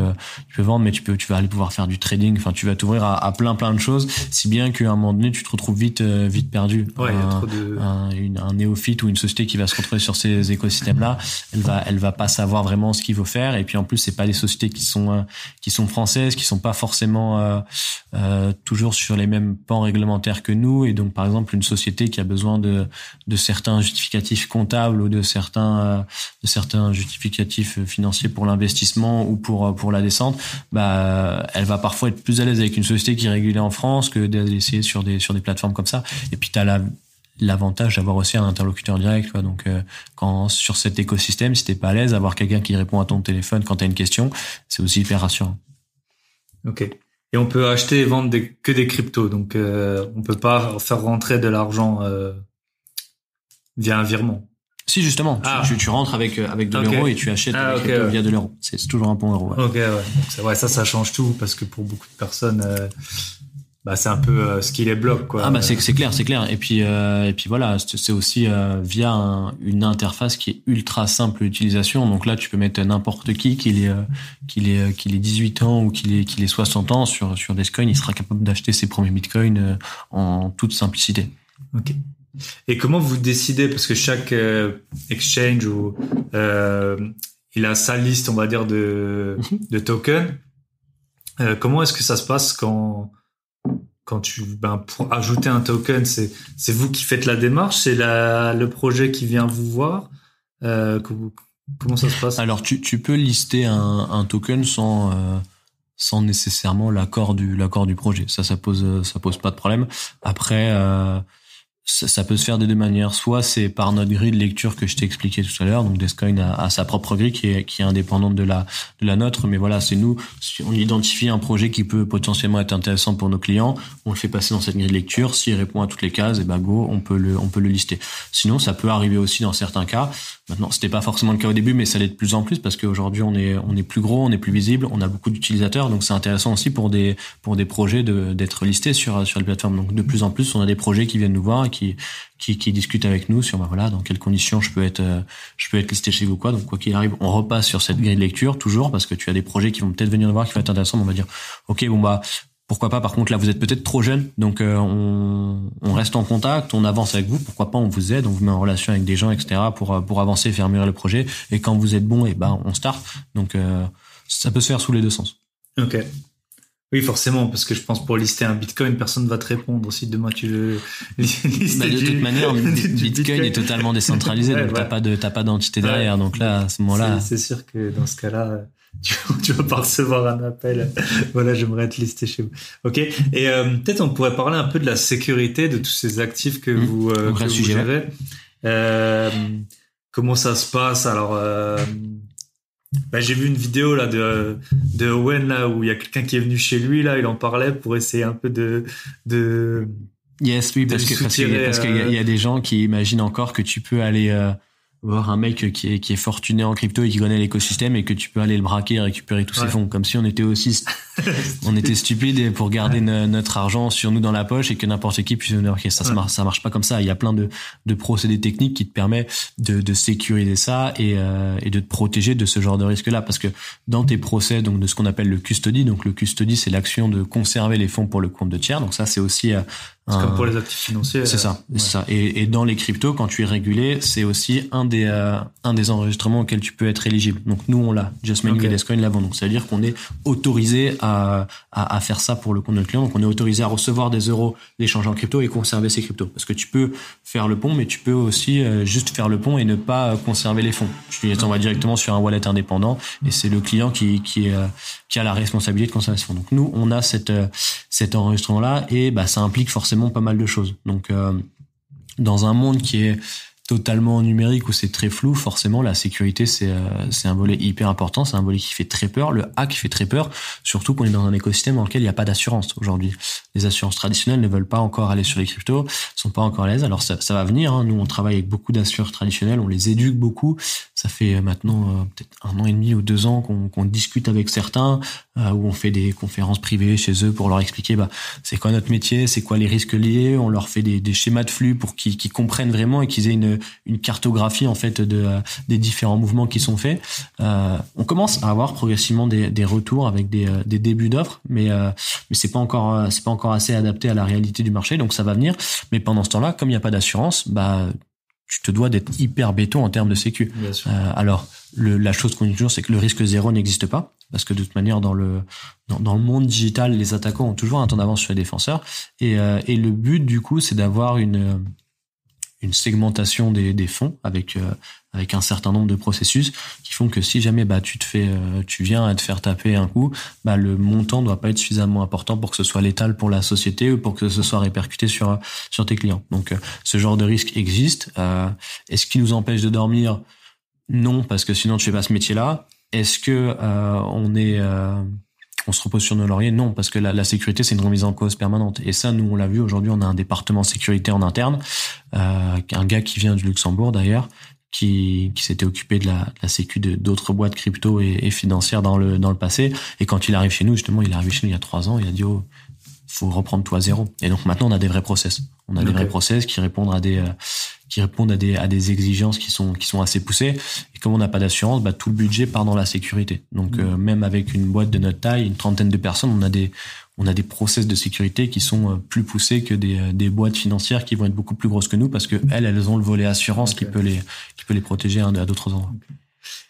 tu peux vendre, mais tu peux tu vas aller pouvoir faire du trading. Enfin, tu vas t'ouvrir à, plein plein de choses, si bien qu'à un moment donné, tu te retrouves vite euh, vite perdu. Ouais, un, y a trop de... un, un néophyte ou une société qui va se retrouver sur ces écosystèmes là, elle va elle va pas savoir vraiment ce qu'il faut faire. Et puis en plus, c'est pas des sociétés qui sont euh, qui sont françaises, qui sont pas forcément euh, euh, toujours sur les mêmes pans réglementaires que nous. Et donc, par exemple, une société qui a besoin de, certains justificatifs comptables ou de certains, euh, de certains justificatifs financiers pour l'investissement ou pour, pour la descente, bah, elle va parfois être plus à l'aise avec une société qui est régulée en France que d'essayer sur des, sur des plateformes comme ça. Et puis, tu as l'avantage d'avoir aussi un interlocuteur direct donc quand sur cet écosystème si t'es pas à l'aise avoir quelqu'un qui répond à ton téléphone quand tu as une question c'est aussi hyper rassurant ok et on peut acheter et vendre des, que des cryptos. Donc, euh, on peut pas faire rentrer de l'argent euh, via un virement. Si justement, tu, ah. rentres avec euh, avec de l'euro et tu achètes ah, via de l'euro. C'est toujours un bon euro. Ok, ouais. ça, ça, ça change tout parce que pour beaucoup de personnes, bah, c'est un peu euh, ce qui les bloque quoi. Ah bah c'est clair, c'est clair. Et puis euh, et puis voilà, c'est aussi euh, via une interface qui est ultra simple d'utilisation. Donc là, tu peux mettre n'importe qui qu'il est qu'il est qu'il est 18 ans ou qu'il est qu'il est 60 ans sur sur Descoin, il sera capable d'acheter ses premiers bitcoins en toute simplicité. OK. Et comment vous décidez parce que chaque exchange ou il a sa liste, on va dire de mhm. de tokens. comment est-ce que ça se passe quand quand tu ben, pour ajouter un token, c'est c'est vous qui faites la démarche, c'est la le projet qui vient vous voir. Euh, comment ça se passe Alors tu, tu peux lister un, un token sans euh, sans nécessairement l'accord du l'accord du projet. Ça ça pose ça pose pas de problème. Après euh, ça, ça, peut se faire de deux manières. Soit c'est par notre grille de lecture que je t'ai expliqué tout à l'heure. Donc Descoin a, sa propre grille qui est, qui est indépendante de la, de la nôtre. Mais voilà, c'est nous, si on identifie un projet qui peut potentiellement être intéressant pour nos clients, on le fait passer dans cette grille de lecture. S'il répond à toutes les cases, et eh ben go, on peut le, on peut le lister. Sinon, ça peut arriver aussi dans certains cas Maintenant, c'était pas forcément le cas au début, mais ça l'est de plus en plus parce qu'aujourd'hui, on est, on est plus gros, on est plus visible, on a beaucoup d'utilisateurs, donc c'est intéressant aussi pour des, pour des projets d'être listés sur, sur les plateformes. Donc, de plus en plus, on a des projets qui viennent nous voir et qui, qui, discutent avec nous sur, bah voilà, dans quelles conditions je peux être, euh, je peux être listé chez vous, quoi. Donc, quoi qu'il arrive, on repasse sur cette grille de lecture toujours parce que tu as des projets qui vont peut-être venir nous voir, qui vont être intéressants. on va dire, OK, bon, bah, pourquoi pas Par contre, là, vous êtes peut-être trop jeune, donc euh, on, reste en contact, on avance avec vous. Pourquoi pas On vous aide, on vous met en relation avec des gens, etc. pour euh, pour avancer, faire mûrir le projet. Et quand vous êtes bon, et eh ben on start. Donc euh, ça peut se faire sous les deux sens. Ok. Oui, forcément, parce que je pense pour lister un Bitcoin, personne ne va te répondre. Si demain tu le <laughs> bah, de toute manière, <laughs> Bitcoin, est totalement décentralisé, donc t'as pas de t'as pas d'entité derrière. Donc là, à ce moment-là, c'est sûr que dans ce cas-là <laughs> tu, vas pas recevoir un appel. voilà, j'aimerais être listé chez vous. Ok. Et euh, peut-être on pourrait parler un peu de la sécurité de tous ces actifs que mmh. vous, euh, gérez. Euh, comment ça se passe Alors, euh, bah, j'ai vu une vidéo là de, de Owen là où il y a quelqu'un qui est venu chez lui là, il en parlait pour essayer un peu de de Yes, oui, parce qu'il y, a des gens qui imaginent encore que tu peux aller voir un mec qui est, qui est fortuné en crypto et qui connaît l'écosystème et que tu peux aller le braquer et récupérer tous ses fonds comme si on était aussi <laughs> on était stupide pour garder notre argent sur nous dans la poche et que n'importe qui puisse dire ça marche, ça marche pas comme ça il y a plein de, de procédés techniques qui te permettent de, de sécuriser ça et, euh, et de te protéger de ce genre de risque là parce que dans tes procès donc de ce qu'on appelle le custody donc le custody c'est l'action de conserver les fonds pour le compte de tiers donc ça c'est aussi euh, c'est comme euh, pour les actifs financiers. C'est euh, ça, c'est ça. Et, dans les cryptos, quand tu es régulé, c'est aussi un des euh, un des enregistrements auxquels tu peux être éligible. Donc nous on l'a, Just Money, okay. l'avons. Donc c'est à dire qu'on est autorisé à, à, faire ça pour le compte de notre client. Donc on est autorisé à recevoir des euros d'échange en crypto et conserver ces cryptos. Parce que tu peux faire le pont, mais tu peux aussi euh, juste faire le pont et ne pas conserver les fonds. Tu les envoies directement sur un wallet indépendant et c'est le client qui, qui, euh, qui a la responsabilité de conserver fonds. Donc nous, on a cette, euh, cet enregistrement-là et bah, ça implique forcément pas mal de choses. Donc dans un monde qui est totalement numérique où c'est très flou, forcément la sécurité euh, c'est un volet hyper important, c'est un volet qui fait très peur, le hack fait très peur, surtout qu'on est dans un écosystème dans lequel il n'y a pas d'assurance aujourd'hui. Les assurances traditionnelles ne veulent pas encore aller sur les cryptos, sont pas encore à l'aise, alors ça, va venir, hein. nous on travaille avec beaucoup d'assureurs traditionnels, on les éduque beaucoup, ça fait euh, maintenant euh, peut-être un an et demi ou deux ans qu'on discute avec certains, euh, où on fait des conférences privées chez eux pour leur expliquer bah, c'est quoi notre métier, c'est quoi les risques liés. On leur fait des, schémas de flux pour qu'ils comprennent vraiment et qu'ils aient une, cartographie en fait de, euh, des différents mouvements qui sont faits. Euh, on commence à avoir progressivement des, retours avec des, débuts d'offres, mais mais c'est pas encore c'est pas encore assez adapté à la réalité du marché, donc ça va venir. Mais pendant ce temps-là, comme il n'y a pas d'assurance, bah tu te dois d'être hyper béton en termes de sécu. alors, la chose qu'on dit toujours, c'est que le risque zéro n'existe pas parce que de toute manière dans le dans, le monde digital les attaquants ont toujours un temps d'avance sur les défenseurs et, euh, et, le but du coup c'est d'avoir une une segmentation des, des fonds avec euh, avec un certain nombre de processus qui font que si jamais bah tu te fais euh, tu viens à te faire taper un coup bah le montant doit pas être suffisamment important pour que ce soit létal pour la société ou pour que ce soit répercuté sur sur tes clients donc ce genre de risque existe est-ce qui nous empêche de dormir non, parce que sinon tu fais pas ce métier-là. Est-ce que euh, on est euh, on se repose sur nos lauriers Non, parce que la, sécurité, c'est une remise en cause permanente. Et ça, nous, on l'a vu aujourd'hui, on a un département sécurité en interne, euh, un gars qui vient du Luxembourg d'ailleurs, qui, qui s'était occupé de la, de sécu d'autres boîtes crypto et, financières dans le, dans le passé. Et quand il arrive chez nous, justement, il est arrivé chez nous il y a trois ans, il a dit, oh, faut reprendre tout à zéro. Et donc maintenant, on a des vrais process. On a des vrais process qui répondent à des qui répondent à des, exigences qui sont, qui sont assez poussées. Et comme on n'a pas d'assurance, bah, tout le budget part dans la sécurité. Donc, mmh. euh, même avec une boîte de notre taille, une trentaine de personnes, on a des, on a des process de sécurité qui sont euh, plus poussés que euh, des, boîtes financières qui vont être beaucoup plus grosses que nous parce que mmh. elles, elles ont le volet assurance qui peut les, qui peut les protéger à d'autres endroits.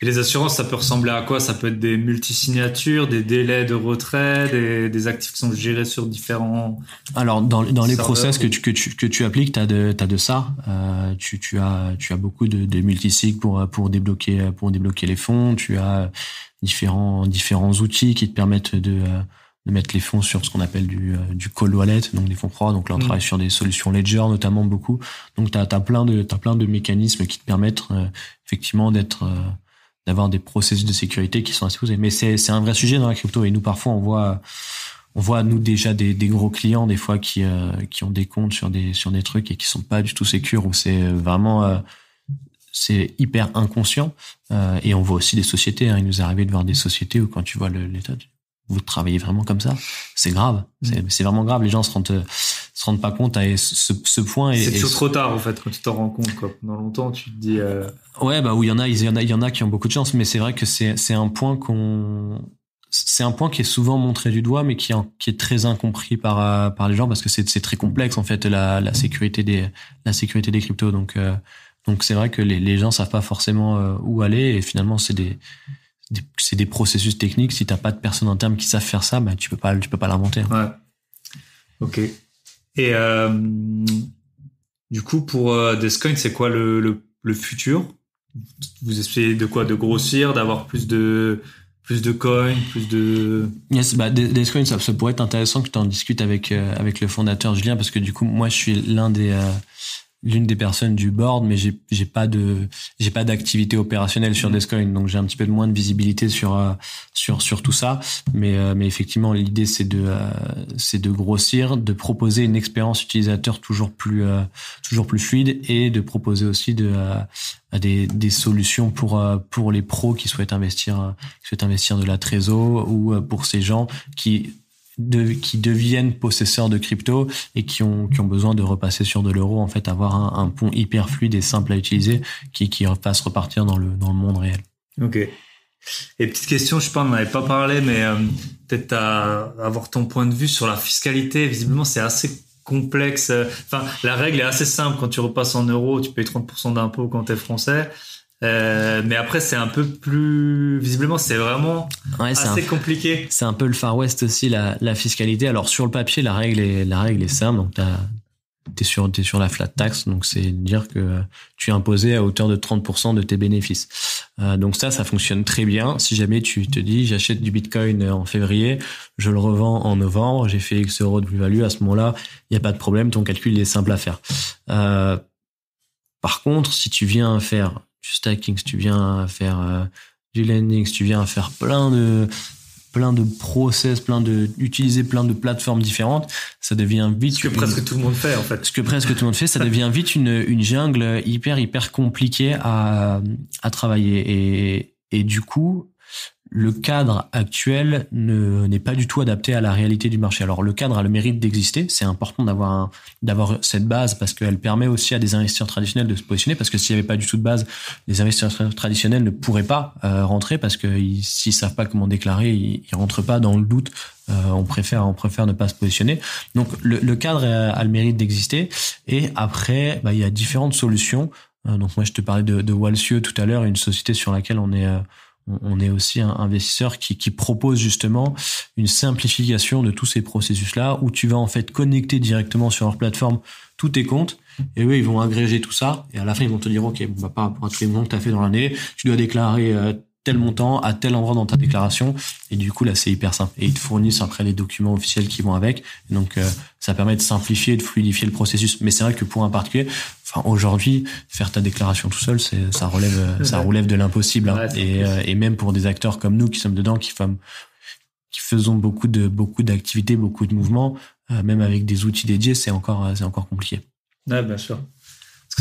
Et les assurances, ça peut ressembler à quoi Ça peut être des multisignatures, des délais de retrait, des, actifs qui sont gérés sur différents. Alors, dans, dans les process que tu, que, tu, que tu appliques, tu as de, as de ça. Euh, tu, tu, as, tu as beaucoup de, de multisig pour, pour, débloquer, pour débloquer les fonds. Tu as différents, différents outils qui te permettent de. de mettre les fonds sur ce qu'on appelle du, du call wallet, donc des fonds croix. Donc là, on mm. travaille sur des solutions Ledger, notamment beaucoup. Donc, tu as, plein de, plein de mécanismes qui te permettent euh, effectivement d'être euh, d'avoir des processus de sécurité qui sont assez posés. Mais c'est un vrai sujet dans la crypto et nous parfois on voit on voit nous déjà des, des gros clients des fois qui euh, qui ont des comptes sur des sur des trucs et qui sont pas du tout sécures ou c'est euh, vraiment euh, c'est hyper inconscient et on voit aussi des sociétés. Hein. Il nous est arrivé de voir des sociétés où quand tu vois l'État, vous travaillez vraiment comme ça, c'est grave, c'est mm. vraiment grave. Les gens se rendent se rendent pas compte à ce, point. C'est toujours trop tard en fait quand tu t'en rends compte. Quoi. Pendant longtemps, tu te dis. Euh, ouais, bah il y en a, il y en a, il y en a qui ont beaucoup de chance, mais c'est vrai que c'est un point qu'on c'est un point qui est souvent montré du doigt, mais qui, qui est très incompris par, euh, par les gens parce que c'est très complexe en fait la, la, sécurité des la sécurité des cryptos. Donc euh, donc c'est vrai que les, les gens savent pas forcément où aller et finalement c'est des, c'est des processus techniques. Si t'as pas de personnes en termes qui savent faire ça, ben tu peux pas tu peux pas l'inventer. Hein. Ouais. Ok. Et euh, du coup, pour euh, Descoin, c'est quoi le, le, futur Vous essayez de quoi De grossir, d'avoir plus de plus de coins, plus de. Yes, bah, Descoin, ça, ça, pourrait être intéressant que tu en discutes avec euh, avec le fondateur Julien parce que du coup, moi, je suis l'un des euh, l'une des personnes du board, mais j'ai pas de j'ai pas d'activité opérationnelle sur mm. Descoin, donc j'ai un petit peu de moins de visibilité sur euh, sur sur tout ça. Mais euh, mais effectivement, l'idée c'est de euh, c'est de grossir, de proposer une expérience utilisateur toujours plus toujours plus fluide et de proposer aussi de des, des solutions pour pour les pros qui souhaitent investir qui souhaitent investir de la trésor ou pour ces gens qui qui deviennent possesseurs de crypto et qui ont, qui ont besoin de repasser sur de l'euro, en fait, avoir un, pont hyper fluide et simple à utiliser qui, qui fasse repartir dans le, dans le monde réel. Ok. Et petite question, je pense, on n'avait pas parlé, mais euh, peut-être avoir ton point de vue sur la fiscalité. Visiblement, c'est assez complexe. Enfin, la règle est assez simple. Quand tu repasses en euros, tu payes 30% d'impôts quand tu es français. Euh, mais après, c'est un peu plus. Visiblement, c'est vraiment assez compliqué. C'est un peu le Far West aussi, la, fiscalité. Alors, sur le papier, la règle est, la règle est simple. Donc, tu es sur, es sur la flat tax. Donc, c'est dire que tu es imposé à hauteur de 30% de tes bénéfices. Euh, donc, ça, ça fonctionne très bien. Si jamais tu te dis, j'achète du bitcoin euh, en février, je le revends en novembre, j'ai fait X euros de plus-value, à ce moment-là, il n'y a pas de problème. Ton calcul est simple à faire. par contre, si tu viens faire du stacking, si tu viens faire euh, du landing, si tu viens à faire plein de plein de process, plein de utiliser plein de plateformes différentes, ça devient vite ce que presque tout le monde fait en fait. Ce que presque tout le monde fait, ça devient vite une, une jungle hyper hyper compliquée à à travailler et et du coup le cadre actuel n'est pas du tout adapté à la réalité du marché. Alors le cadre a le mérite d'exister, c'est important d'avoir d'avoir cette base parce qu'elle permet aussi à des investisseurs traditionnels de se positionner parce que s'il n'y avait pas du tout de base, les investisseurs traditionnels ne pourraient pas euh, rentrer parce que s'ils savent pas comment déclarer, ils, ne rentrent pas dans le doute. Euh, on préfère on préfère ne pas se positionner. Donc le, le cadre a, le mérite d'exister et après bah, il y a différentes solutions. Euh, donc moi je te parlais de, de tout à l'heure, une société sur laquelle on est on est aussi un investisseur qui, propose justement une simplification de tous ces processus-là, où tu vas en fait connecter directement sur leur plateforme tous tes comptes, et eux, ils vont agréger tout ça, et à la fin, ils vont te dire, OK, on par rapport à tous les montants que tu as fait dans l'année, tu dois déclarer euh, tel montant à tel endroit dans ta déclaration. Et du coup, là, c'est hyper simple. Et ils te fournissent après les documents officiels qui vont avec. Donc, euh, ça permet de simplifier de fluidifier le processus. Mais c'est vrai que pour un particulier, enfin, aujourd'hui, faire ta déclaration tout seul, c'est, ça relève, euh, ça relève de l'impossible. Hein. Euh, et, même pour des acteurs comme nous qui sommes dedans, qui, font, qui faisons beaucoup de, beaucoup d'activités, beaucoup de mouvements, même avec des outils dédiés, c'est encore, c'est encore compliqué. Oui, bien sûr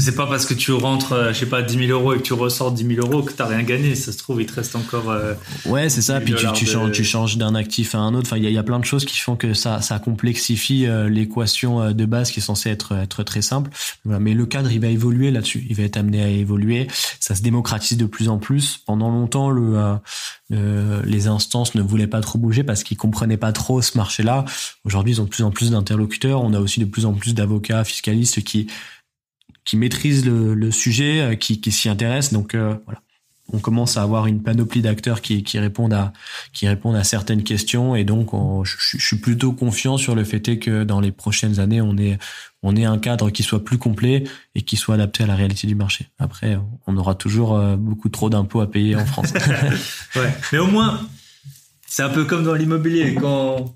c'est pas parce que tu rentres, euh, je sais pas, 10 000 euros et que tu ressors 10 000 euros que t'as rien gagné. Ça se trouve, il te reste encore. Euh, ouais, c'est ça. Puis tu, tu, changes, tu changes d'un actif à un autre. Enfin, il y, y, a plein de choses qui font que ça, ça complexifie euh, l'équation de base qui est censée être, être très simple. Mais le cadre, il va évoluer là-dessus. Il va être amené à évoluer. Ça se démocratise de plus en plus. Pendant longtemps, le, les instances ne voulaient pas trop bouger parce qu'ils comprenaient pas trop ce marché-là. Aujourd'hui, ils ont de plus en plus d'interlocuteurs. On a aussi de plus en plus d'avocats fiscalistes qui qui maîtrisent le, le sujet, euh, qui, qui s'y intéressent. Donc euh, voilà, on commence à avoir une panoplie d'acteurs qui, qui, répondent à qui répondent à certaines questions et donc je, suis plutôt confiant sur le fait que dans les prochaines années on est on est un cadre qui soit plus complet et qui soit adapté à la réalité du marché. Après, on aura toujours euh, beaucoup trop d'impôts à payer en France. <laughs> ouais, mais au moins c'est un peu comme dans l'immobilier quand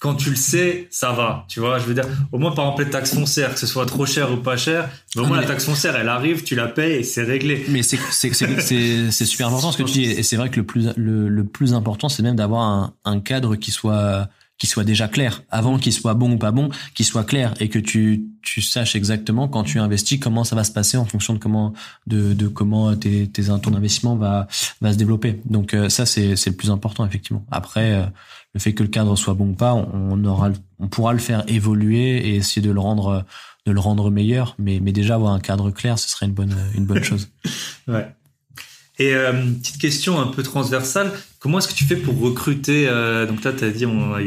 quand tu le sais, ça va. Tu vois, je veux dire, au moins, par exemple, les taxes foncière, que ce soit trop cher ou pas cher, au ah, moins, la taxe foncière, elle arrive, tu la payes et c'est réglé. Mais c'est super important ce que tu dis. Et c'est vrai que le plus, le, plus important, c'est même d'avoir un, cadre qui soit, qui soit déjà clair. Avant qu'il soit bon ou pas bon, qui soit clair et que tu, tu saches exactement quand tu investis comment ça va se passer en fonction de comment, de, de comment tes, tes, ton investissement va, va se développer. Donc, euh, ça, c'est le plus important, effectivement. Après, euh, le fait que le cadre soit bon ou pas, on, aura, on pourra le faire évoluer et essayer de le rendre, euh, de le rendre meilleur. Mais, déjà avoir un cadre clair, ce serait une bonne, euh, une bonne chose. <laughs> ouais. Et euh, petite question un peu transversale, comment est-ce que tu fais pour recruter euh, Donc là, tu as dit, il une, as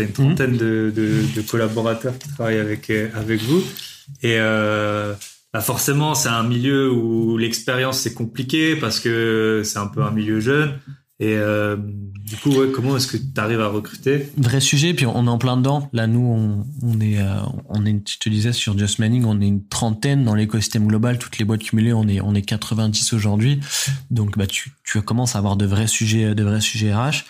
une mhm. trentaine de, collaborateurs qui travaillent avec, avec vous. Et bah, forcément, c'est un milieu où l'expérience, c'est compliqué parce que c'est un peu un milieu jeune. Et euh, du coup, comment est-ce que tu arrives à recruter Vrai sujet, puis on est en plein dedans. Là, nous, on, est, on est, je euh, te disais, sur Just Manning, on est une trentaine dans l'écosystème global. Toutes les boîtes cumulées, on est, on est 90 aujourd'hui. Donc, bah, tu, tu commences à avoir de vrais sujets, de vrais sujets RH.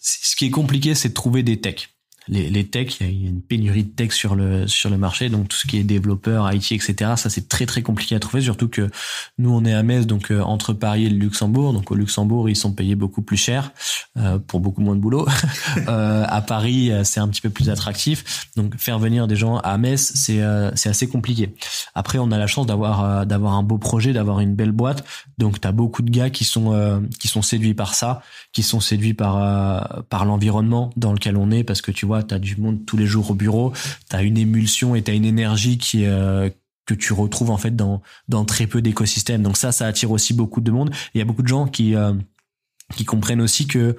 Ce qui est compliqué, c'est de trouver des techs les, techs, il y a une pénurie de techs sur le sur le marché, donc tout ce qui est développeur, IT, etc. Ça c'est très très compliqué à trouver, surtout que nous on est à Metz, donc euh, entre Paris et le Luxembourg. Donc au Luxembourg ils sont payés beaucoup plus cher euh, pour beaucoup moins de boulot. <laughs> Euh, à Paris c'est un petit peu plus attractif, donc faire venir des gens à Metz c'est assez compliqué. Après on a la chance d'avoir d'avoir un beau projet, d'avoir une belle boîte, donc t'as beaucoup de gars qui sont qui sont séduits par ça, qui sont séduits par par l'environnement dans lequel on est, parce que tu vois t'as tu as du monde tous les jours au bureau, tu as une émulsion et tu as une énergie qui euh, que tu retrouves en fait dans dans très peu d'écosystèmes. Donc ça ça attire aussi beaucoup de monde, il y a beaucoup de gens qui euh, qui comprennent aussi que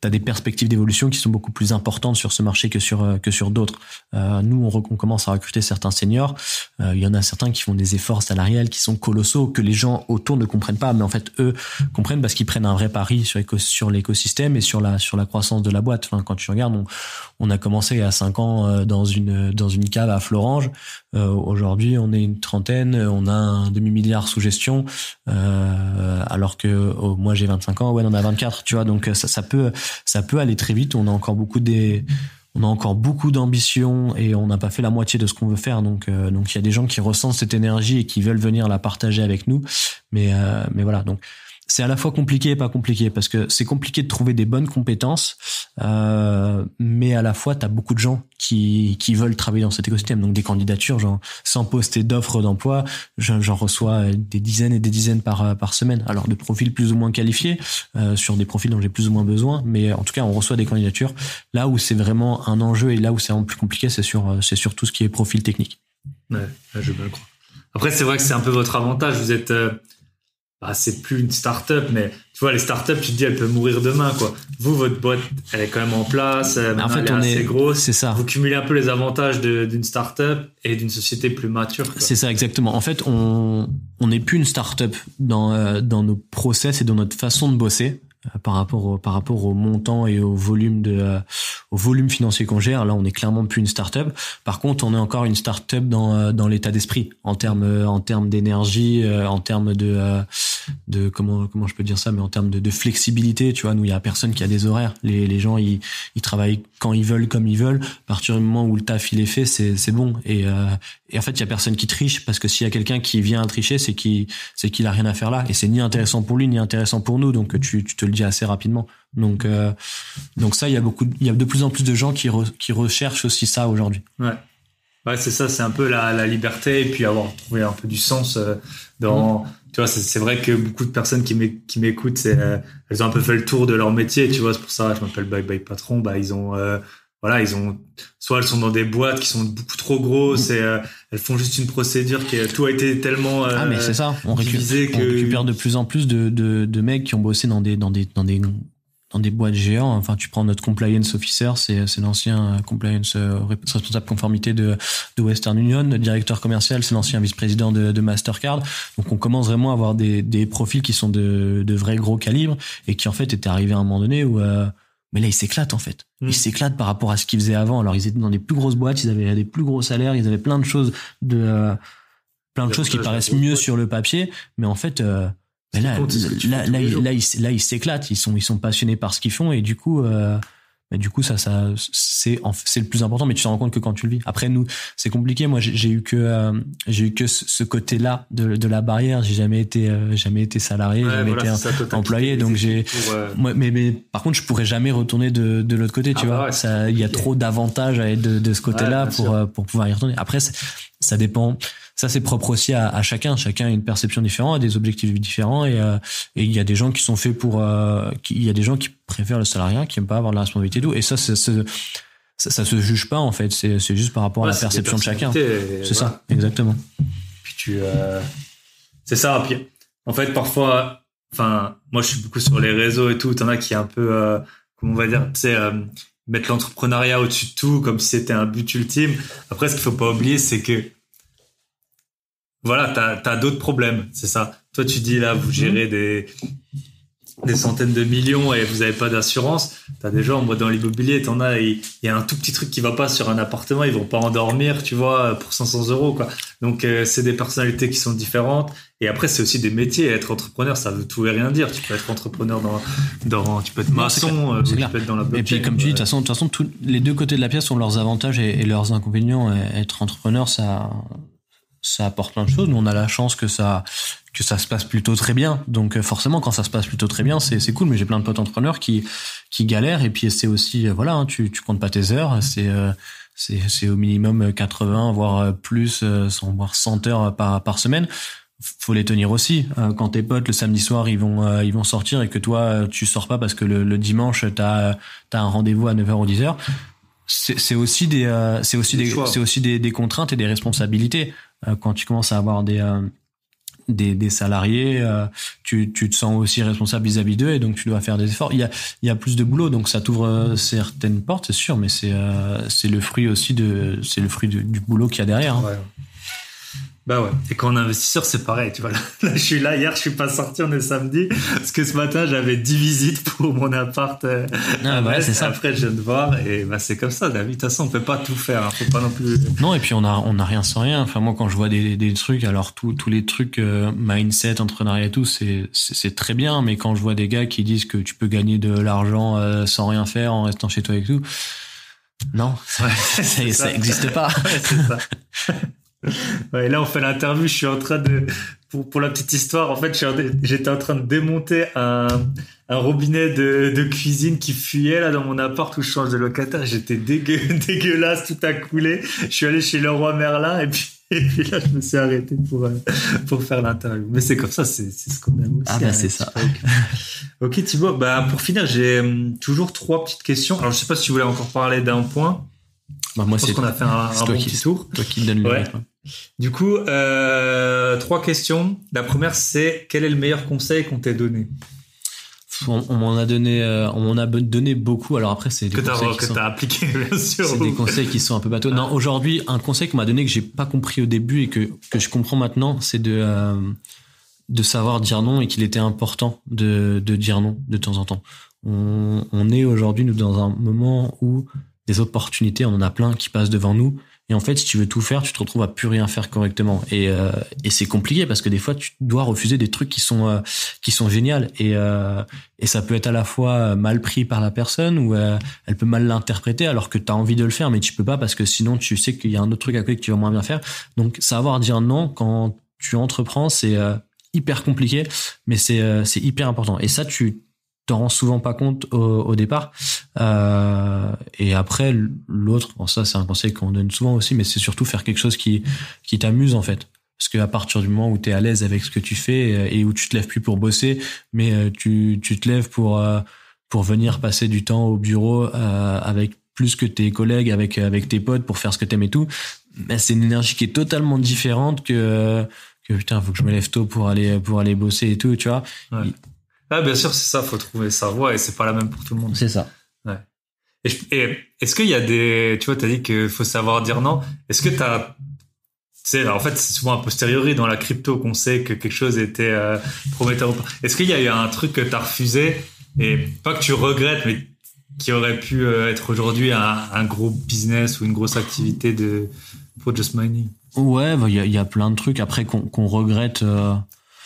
tu as des perspectives d'évolution qui sont beaucoup plus importantes sur ce marché que sur euh, que sur d'autres. Euh, nous, on, recommence commence à recruter certains seniors. Euh, il y en a certains qui font des efforts salariels qui sont colossaux que les gens autour ne comprennent pas, mais en fait eux comprennent parce qu'ils prennent un vrai pari sur sur l'écosystème et sur la sur la croissance de la boîte. Enfin, quand tu regardes, on, on a commencé à 5 ans dans une dans une cave à Florange. Aujourd'hui, on est une trentaine, on a un demi milliard sous gestion, alors que oh, moi j'ai 25 ans, ouais, on a tu vois. Donc euh, ça, peut, ça peut aller très vite. On a encore beaucoup des, on a encore beaucoup d'ambition et on n'a pas fait la moitié de ce qu'on veut faire. Donc euh, donc il y a des gens qui ressentent cette énergie et qui veulent venir la partager avec nous. Mais euh, mais voilà donc c'est à la fois compliqué et pas compliqué parce que c'est compliqué de trouver des bonnes compétences, euh, mais à la fois tu as beaucoup de gens qui, qui veulent travailler dans cet écosystème. Donc des candidatures, genre sans poster d'offres d'emploi, j'en reçois des dizaines et des dizaines par par semaine. Alors de profils plus ou moins qualifiés euh, sur des profils dont j'ai plus ou moins besoin, mais en tout cas on reçoit des candidatures. Là où c'est vraiment un enjeu et là où c'est vraiment plus compliqué, c'est sur c'est sur tout ce qui est profil technique. Ouais, je me le crois. Après c'est vrai que c'est un peu votre avantage. Vous êtes euh, bah, c'est plus une start-up, mais tu vois, les start-up, tu te dis, elle peut mourir demain, quoi. Vous, votre boîte, elle est quand même en place, euh, en fait, elle est assez grosse. C'est ça. Vous cumulez un peu les avantages d'une start-up et d'une société plus mature. C'est ça, exactement. En fait, on n'est plus une start-up dans, euh, dans nos process et dans notre façon de bosser euh, par rapport par rapport au montant et au volume de, au volume financier qu'on gère. Là, on est clairement plus une start-up. Par contre, on est encore une start-up dans, euh, dans l'état d'esprit, en termes euh, en termes d'énergie, euh, en termes de de comment comment je peux dire ça, mais en termes de, de flexibilité. Tu vois, nous, il y a personne qui a des horaires. Les, les gens, ils, ils travaillent quand ils veulent, comme ils veulent. À partir du moment où le taf il est fait, c'est c'est bon. Et et en fait, il y a personne qui triche parce que s'il y a quelqu'un qui vient à tricher, c'est qu'il c'est qu'il a rien à faire là. Et c'est ni intéressant pour lui ni intéressant pour nous. Donc tu tu te le dis assez rapidement. Donc, euh, donc ça, il y a beaucoup, il y a de plus en plus de gens qui, qui recherchent aussi ça aujourd'hui. Ouais. Ouais, c'est ça, c'est un peu la, la, liberté et puis avoir trouvé un peu du sens euh, dans. Tu vois, c'est vrai que beaucoup de personnes qui m'écoutent, c'est euh, elles ont un peu fait le tour de leur métier. Tu vois, c'est pour ça, je m'appelle Bye Bye Patron. Bah, ils ont, voilà, ils ont, soit elles sont dans des boîtes qui sont beaucoup trop grosses et elles font juste une procédure qui tout a été tellement ah mais c'est ça, on, récupère, que... de plus en plus de, de, de mecs qui ont bossé dans des dans des dans des dans des boîtes géantes. Enfin, tu prends notre compliance officer, c'est, c'est l'ancien compliance euh, responsable conformité de, de Western Union. Notre directeur commercial, c'est l'ancien vice-président de, de, Mastercard. Donc, on commence vraiment à avoir des, des profils qui sont de, de vrais gros calibres et qui, en fait, étaient arrivés à un moment donné où, euh, mais là, ils s'éclatent, en fait. Hmm. Ils s'éclatent par rapport à ce qu'ils faisaient avant. Alors, ils étaient dans des plus grosses boîtes, ils avaient des plus gros salaires, ils avaient plein de choses de, euh, plein de, choses qui paraissent mieux sur le papier. Mais en fait, Là, là, là, là, ils, ils, s'éclatent, ils sont, ils sont passionnés par ce qu'ils font et du coup, euh, du coup, ça, ça, c'est, c'est le plus important. Mais tu te rends compte que quand tu le vis. Après, nous, c'est compliqué. Moi, j'ai eu que, euh, j'ai eu que ce côté-là de, la barrière. J'ai jamais été, euh, jamais été salarié, j'ai jamais été employé. Donc j'ai, mais, mais par contre, je pourrais jamais retourner de, de l'autre côté. Tu ah bah vois, ça, il y a trop d'avantages à être de, ce côté-là pour, pour pouvoir y retourner. Après, ça dépend ça c'est propre aussi à, chacun. Chacun a une perception différente, a des objectifs différents et euh, il y a des gens qui sont faits pour, euh, il y a des gens qui préfèrent le salariat, qui n'aiment pas avoir de la responsabilité et tout. Et ça, ça, ça, se juge pas en fait. C'est juste par rapport à la perception de chacun. C'est ça, exactement. Puis tu, euh, c'est ça. en fait parfois, enfin moi je suis beaucoup sur les réseaux et tout. en as qui est un peu, comment on va dire, tu sais mettre l'entrepreneuriat au-dessus de tout comme si c'était un but ultime. Après, ce qu'il faut pas oublier, c'est que voilà, t'as as, d'autres problèmes, c'est ça. Toi, tu dis là, vous mhm. gérez des, des centaines de millions et vous n'avez pas d'assurance. T'as des gens, moi, dans l'immobilier, t'en as, il y, a un tout petit truc qui va pas sur un appartement, ils vont pas endormir, tu vois, pour 500 euros, quoi. Donc, euh, c'est des personnalités qui sont différentes. Et après, c'est aussi des métiers. Être entrepreneur, ça veut tout et rien dire. Tu peux être entrepreneur dans, dans tu peux être maçon, euh, tu peux être dans la blockchain. Et puis, comme tu dis, de toute façon, les deux côtés de la pièce ont leurs avantages et, leurs inconvénients. être entrepreneur, ça, ça apporte plein de choses. Nous, on a la chance que ça, que ça se passe plutôt très bien. Donc, euh, forcément, quand ça se passe plutôt très bien, c'est, cool. Mais j'ai plein de potes entrepreneurs qui, qui galèrent. Et puis, c'est aussi, euh, voilà, hein, tu, tu comptes pas tes heures. C'est, euh, c'est c'est, au minimum 80, voire plus, voire 100 heures par, par semaine. Faut les tenir aussi. Quand tes potes, le samedi soir, ils vont, ils vont sortir et que toi, tu sors pas parce que le, dimanche, t'as, as un rendez-vous à 9h ou 10h c'est aussi des, c'est aussi des, des c'est aussi des, des, contraintes et des responsabilités. Euh, quand tu commences à avoir des euh, des, salariés, euh, tu, tu, te sens aussi responsable vis-à-vis d'eux et donc tu dois faire des efforts. Il y a, il y a plus de boulot, donc ça t'ouvre certaines portes, c'est sûr, mais c'est c'est le fruit aussi de c'est le fruit du boulot qu'il y a derrière. Hein. Ouais. Bah ouais. Et quand on est investisseur, c'est pareil. Tu vois, <laughs> là, je suis là. Hier, je suis pas sorti. On est samedi. Parce que ce matin, j'avais 10 visites pour mon appart. Euh, ah, c'est ça. Après, je viens de voir. Et bah, c'est comme ça, la De toute façon, on peut pas tout faire. Hein. Faut pas non plus. Non, et puis on a, on a rien sans rien. Enfin, moi, quand je vois des, des trucs, alors tous les trucs euh, mindset, entrepreneuriat et tout, c'est, c'est, très bien. Mais quand je vois des gars qui disent que tu peux gagner de l'argent euh, sans rien faire en restant chez toi et tout, non, <laughs> ça n'existe pas. <laughs> ça. Ouais, là, on fait l'interview. Je suis en train de, pour, la petite histoire, en fait, j'étais en train de démonter un, robinet de, cuisine qui fuyait là dans mon appart où je change de locataire. J'étais <laughs> dégueulasse, tout a coulé. Je suis allé chez le roi Merlin et puis, <laughs> là, je me suis arrêté pour, euh, pour faire l'interview. Mais c'est comme ça, c'est ce qu'on aime aussi. Ah, ben, c'est ça. <laughs> ok, Thibaut, bah, pour finir, j'ai euh, toujours trois petites questions. Alors, je sais pas si vous voulez encore parler d'un point. Bah moi, c'est qu'on a fait un, un qui, petit tour. Toi qui donne le du coup, euh, trois questions. La première, c'est quel est le meilleur conseil qu'on t'ait donné on, m'en a donné, euh, on m'en a donné beaucoup. Alors après, c'est des que conseils <laughs> des conseils qui sont un peu bateaux. Ah. Non, aujourd'hui, un conseil qu'on m'a donné que j'ai pas compris au début et que, je comprends maintenant, c'est euh, de savoir dire non et qu'il était important de, dire non de temps en temps. On, est aujourd'hui nous dans un moment où des opportunités, on en a plein qui passent devant nous et en fait, si tu veux tout faire, tu te retrouves à plus rien faire correctement. Et, euh, c'est compliqué parce que des fois, tu dois refuser des trucs qui sont euh, qui sont géniaux. Euh, et, ça peut être à la fois mal pris par la personne ou elle peut mal l'interpréter alors que tu as envie de le faire, mais tu peux pas parce que sinon, tu sais qu'il y a un autre truc à côté que tu vas moins bien faire. Donc, savoir dire non quand tu entreprends, c'est hyper compliqué, mais c'est hyper important. Et ça, tu t'en rends souvent pas compte au, départ. Euh, et après, l'autre, bon, ça c'est un conseil qu'on donne souvent aussi, mais c'est surtout faire quelque chose qui, qui t'amuse en fait. Parce qu'à partir du moment où tu es à l'aise avec ce que tu fais euh, et où tu te lèves plus pour bosser, mais euh, tu, tu te lèves pour, euh, pour venir passer du temps au bureau avec plus que tes collègues, avec, avec tes potes pour faire ce que t'aimes et tout, ben, c'est une énergie qui est totalement différente que, que putain, faut que je me lève tôt pour aller, pour aller bosser et tout, tu vois. Ah, bien sûr, c'est ça, faut trouver sa voie et c'est pas la même pour tout le monde. C'est ça. Ouais. Et, est-ce qu'il y a des. Tu vois, tu as dit qu'il faut savoir dire non. Est-ce que tu as. Tu là, en fait, c'est souvent a posteriori dans la crypto qu'on sait que quelque chose était euh, prometteur Est-ce qu'il y a eu un truc que tu as refusé et pas que tu regrettes, mais qui aurait pu euh, être aujourd'hui un, gros business ou une grosse activité de, pour Just Mining Ouais, bah, il y, a, y, a plein de trucs après qu'on regrette. Euh,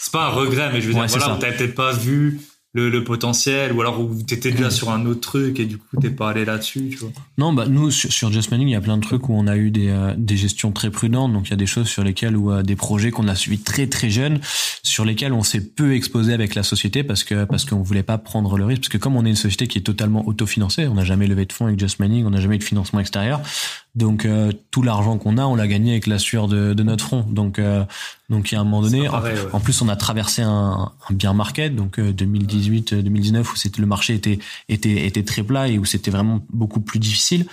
c'est pas un regret, mais je veux dire, voilà, peut-être pas vu le, potentiel, ou alors où t'étais déjà sur un autre truc et du coup t'es pas allé là-dessus, tu vois. Non, bah nous sur, Just Manning, il y a plein de trucs où on a eu des, euh, des gestions très prudentes, donc il y a des choses sur lesquelles ou euh, des projets qu'on a suivis très très jeunes, sur lesquels on s'est peu exposé avec la société parce que parce qu'on voulait pas prendre le risque, parce que comme on est une société qui est totalement autofinancée, on n'a jamais levé de fonds avec Just Manning, on n'a jamais eu de financement extérieur, donc euh, tout l'argent qu'on a, on l'a gagné avec la sueur de, notre front. Donc euh, donc il y a un moment donné, en, plus on a traversé un, bien market, donc 2018-2019 euh, où c'était le marché était était était très plat et où c'était vraiment beaucoup plus difficile.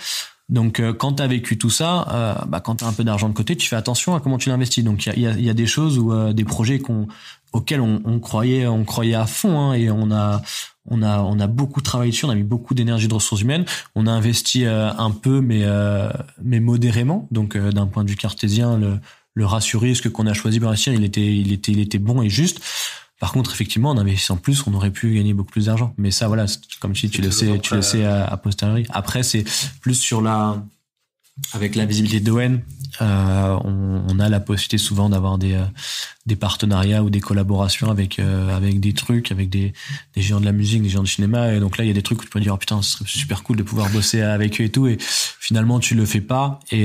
Donc quand tu vécu tout ça, bah, quand tu un peu d'argent de côté, tu fais attention à comment tu l'investis. Donc il y a, y a, des choses ou des projets qu'on auquel on, on, croyait on croyait à fond hein, et on a on a on a beaucoup travaillé dessus on a mis beaucoup d'énergie de ressources humaines on a investi euh, un peu mais euh, mais modérément donc euh, d'un point de vue cartésien le le rassurer ce qu'on a choisi pour investir il était il était il était bon et juste par contre effectivement en investissant plus on aurait pu gagner beaucoup plus d'argent mais ça voilà comme si tu le sais tu le sais à, à posteriori après c'est plus sur la avec la visibilité d'Owen euh, on, a la possibilité souvent d'avoir des, euh, partenariats ou des collaborations avec, euh, avec des trucs, avec des, géants de la musique, des géants de cinéma. Et donc là, il y a des trucs où tu peux dire, oh, putain, ce super cool de pouvoir bosser avec eux et tout. Et finalement, tu le fais pas. Et,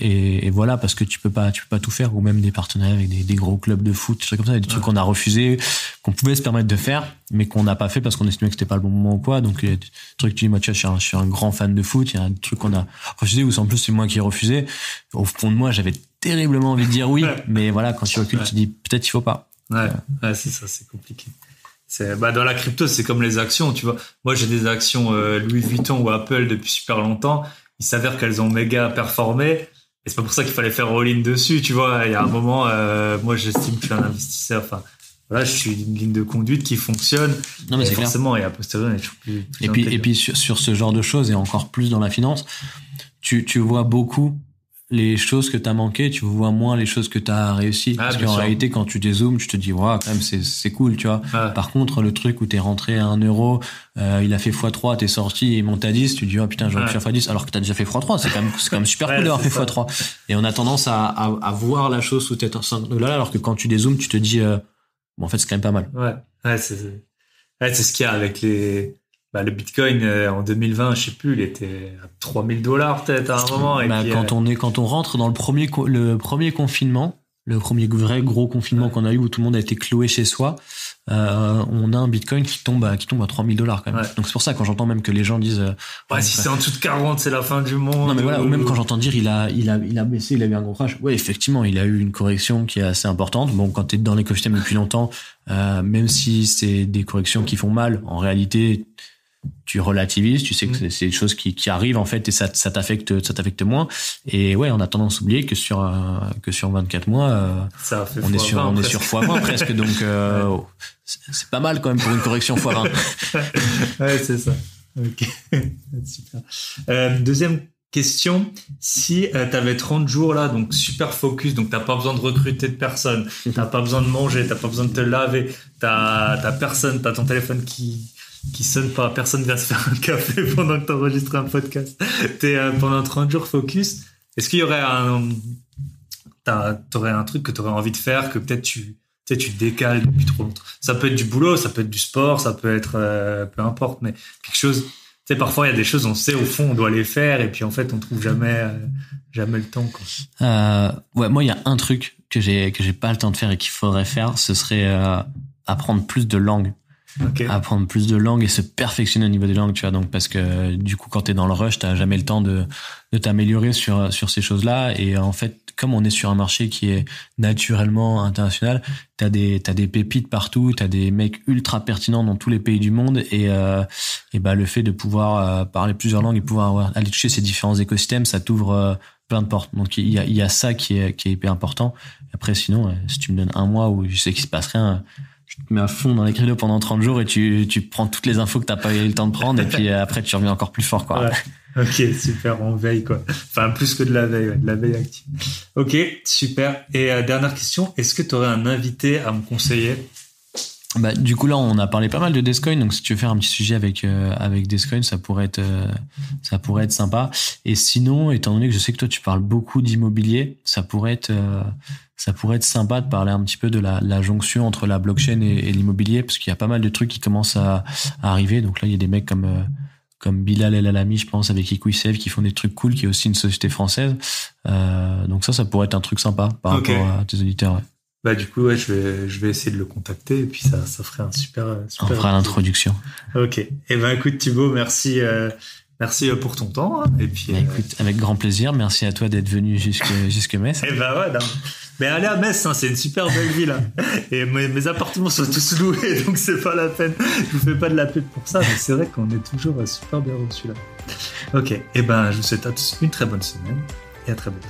et, voilà, parce que tu peux pas, tu peux pas tout faire. Ou même des partenariats avec des, gros clubs de foot, des trucs comme ça. Des trucs qu'on a refusé, qu'on pouvait se permettre de faire, mais qu'on n'a pas fait parce qu'on estimait que c'était pas le bon moment ou quoi. Donc, il y a des trucs, tu dis, moi, vois, je suis un, grand fan de foot. Il y a un truc qu'on a refusé, ou en plus, c'est moi qui ai refusé au fond de moi, j'avais terriblement envie de dire oui, mais voilà, quand tu recules, ouais. tu dis peut-être il faut pas. Ouais, c'est ça, c'est compliqué. Bah dans la crypto, c'est comme les actions, tu vois. Moi, j'ai des actions euh, Louis Vuitton ou Apple depuis super longtemps. Il s'avère qu'elles ont méga performé. Et c'est pas pour ça qu'il fallait faire all-in dessus, tu vois. Il y a un moment, euh, moi, j'estime que je suis un investisseur. Enfin, voilà, je suis une ligne de conduite qui fonctionne. Non, mais c'est forcément, et a posteriori, Et puis, et puis sur, sur, ce genre de choses, et encore plus dans la finance, tu, tu vois beaucoup les choses que t'as manqué, tu vois moins les choses que t'as réussi. Ah, parce qu'en réalité, quand tu dézoomes, tu te dis, ouais, quand même, c'est cool, tu vois. Ah. Par contre, le truc où t'es rentré à 1 euro, euh, il a fait x3, t'es sorti, il monte à 10, tu dis, oh putain, j'aurais pu faire x10, alors que t'as déjà fait x3, c'est quand même, c'est quand même super cool d'avoir fait x3. Et on a tendance à, à, à voir la chose sous en enceinte. Là, alors que quand tu dézoomes, tu te dis, euh, bon, en fait, c'est quand même pas mal. Ouais, ouais, c'est, ouais, c'est ce qu'il y a avec les, bah, le Bitcoin euh, en 2020, je sais plus, il était à 3000 dollars peut-être à un moment. Bah, quand euh, on est quand on rentre dans le premier le premier confinement, le premier vrai gros confinement qu'on a eu où tout le monde a été cloué chez soi, euh, on a un Bitcoin qui tombe à qui tombe à 3000 dollars quand même. Donc c'est pour ça quand j'entends même que les gens disent euh, ouais, si bah c'est en dessous de 40, c'est la fin du monde. Non mais voilà, ou même quand j'entends dire il a il a il a baissé, il a eu un gros crash. Ouais, effectivement, il a eu une correction qui est assez importante. Bon, quand tu es dans l'écosystème depuis longtemps, même si c'est des corrections qui font mal, en réalité tu relativises, tu sais que mm. c'est des choses qui, arrivent en fait et ça, t'affecte, ça t'affecte moins. Et ouais, on a tendance à oublier que sur que sur 24 mois, euh, on est sur 20, on est sur presque, donc euh, <laughs> c'est pas mal quand même pour une correction x 20. <laughs> ouais, c'est ça. Ok, <laughs> super. Euh, deuxième question, si t'avais tu avais 30 jours là, donc super focus, donc t'as pas besoin de recruter de personne, t'as pas besoin de manger, t'as pas besoin de te laver, t'as personne, t'as ton téléphone qui, qui sonne pas. Personne vient se faire un café <laughs> pendant que tu enregistres un podcast. Tu es euh, pendant 30 jours focus. Est-ce qu'il y aurait un. T'aurais un truc que tu aurais envie de faire, que peut-être tu, tu, tu décales depuis trop longtemps. Ça peut être du boulot, ça peut être du sport, ça peut être euh, peu importe, mais quelque chose. Tu sais, parfois il y a des choses, on sait au fond, on doit les faire, et puis en fait, on trouve jamais, euh, jamais le temps. ouais, moi, il y a un truc que j'ai que j'ai pas le temps de faire et qu'il faudrait faire, ce serait apprendre plus de langues apprendre plus de langues et se perfectionner au niveau des langues, tu vois. Donc, parce que du coup, quand tu es dans le rush, t'as jamais le temps de, de t'améliorer sur, sur ces choses-là. Et en fait, comme on est sur un marché qui est naturellement international, t'as des, t'as des pépites partout, t'as des mecs ultra pertinents dans tous les pays du monde. Et, euh, et bah, le fait de pouvoir euh, parler plusieurs langues et pouvoir aller toucher ces différents écosystèmes, ça t'ouvre euh, plein de portes. Donc, il y a, y a ça qui est, qui est hyper important. Après, sinon, si tu me donnes un mois où je sais qu'il se passe rien, tu te mets à fond dans les créneaux pendant 30 jours et tu, tu prends toutes les infos que tu n'as pas eu le temps de prendre et puis euh, après tu reviens encore plus fort quoi. Ok, super, en veille quoi. Enfin, plus que de la veille, de la veille active. Ok, super. Et euh, dernière question, est-ce que tu aurais un invité à me conseiller bah, du coup, là, on a parlé pas mal de Descoin, donc si tu veux faire un petit sujet avec, euh, avec Descoin, ça pourrait, être, euh, ça pourrait être sympa. Et sinon, étant donné que je sais que toi, tu parles beaucoup d'immobilier, ça, pourrait être euh, ça pourrait être sympa de parler un petit peu de la, la jonction entre la blockchain et, l'immobilier, parce qu'il y a pas mal de trucs qui commencent à, arriver. Donc là, il y a des mecs comme comme Bilal El Alami, je pense, avec save qui font des trucs cool, qui est aussi une société française. Euh, donc ça, ça pourrait être un truc sympa par rapport à tes auditeurs. Ouais. Bah, du coup, je vais, je vais essayer de le contacter et puis ça, ferait un super. Euh, super On fera l'introduction. Ok. Et eh ben, écoute, Thibaut, merci. Euh, merci euh, pour ton temps. Hein, et puis, bah, écoute, avec grand plaisir. Merci à toi d'être venu jusque, <laughs> jusque Metz. Eh ben ouais, Mais allez à Metz, hein, c'est une super belle ville. Hein. Et mes, appartements sont tous loués, <laughs> donc c'est pas la peine. Je vous fais pas de la pub pour ça, mais c'est vrai qu'on est toujours super bien reçus là. Ok, et eh ben je vous souhaite à tous une très bonne semaine et à très bientôt.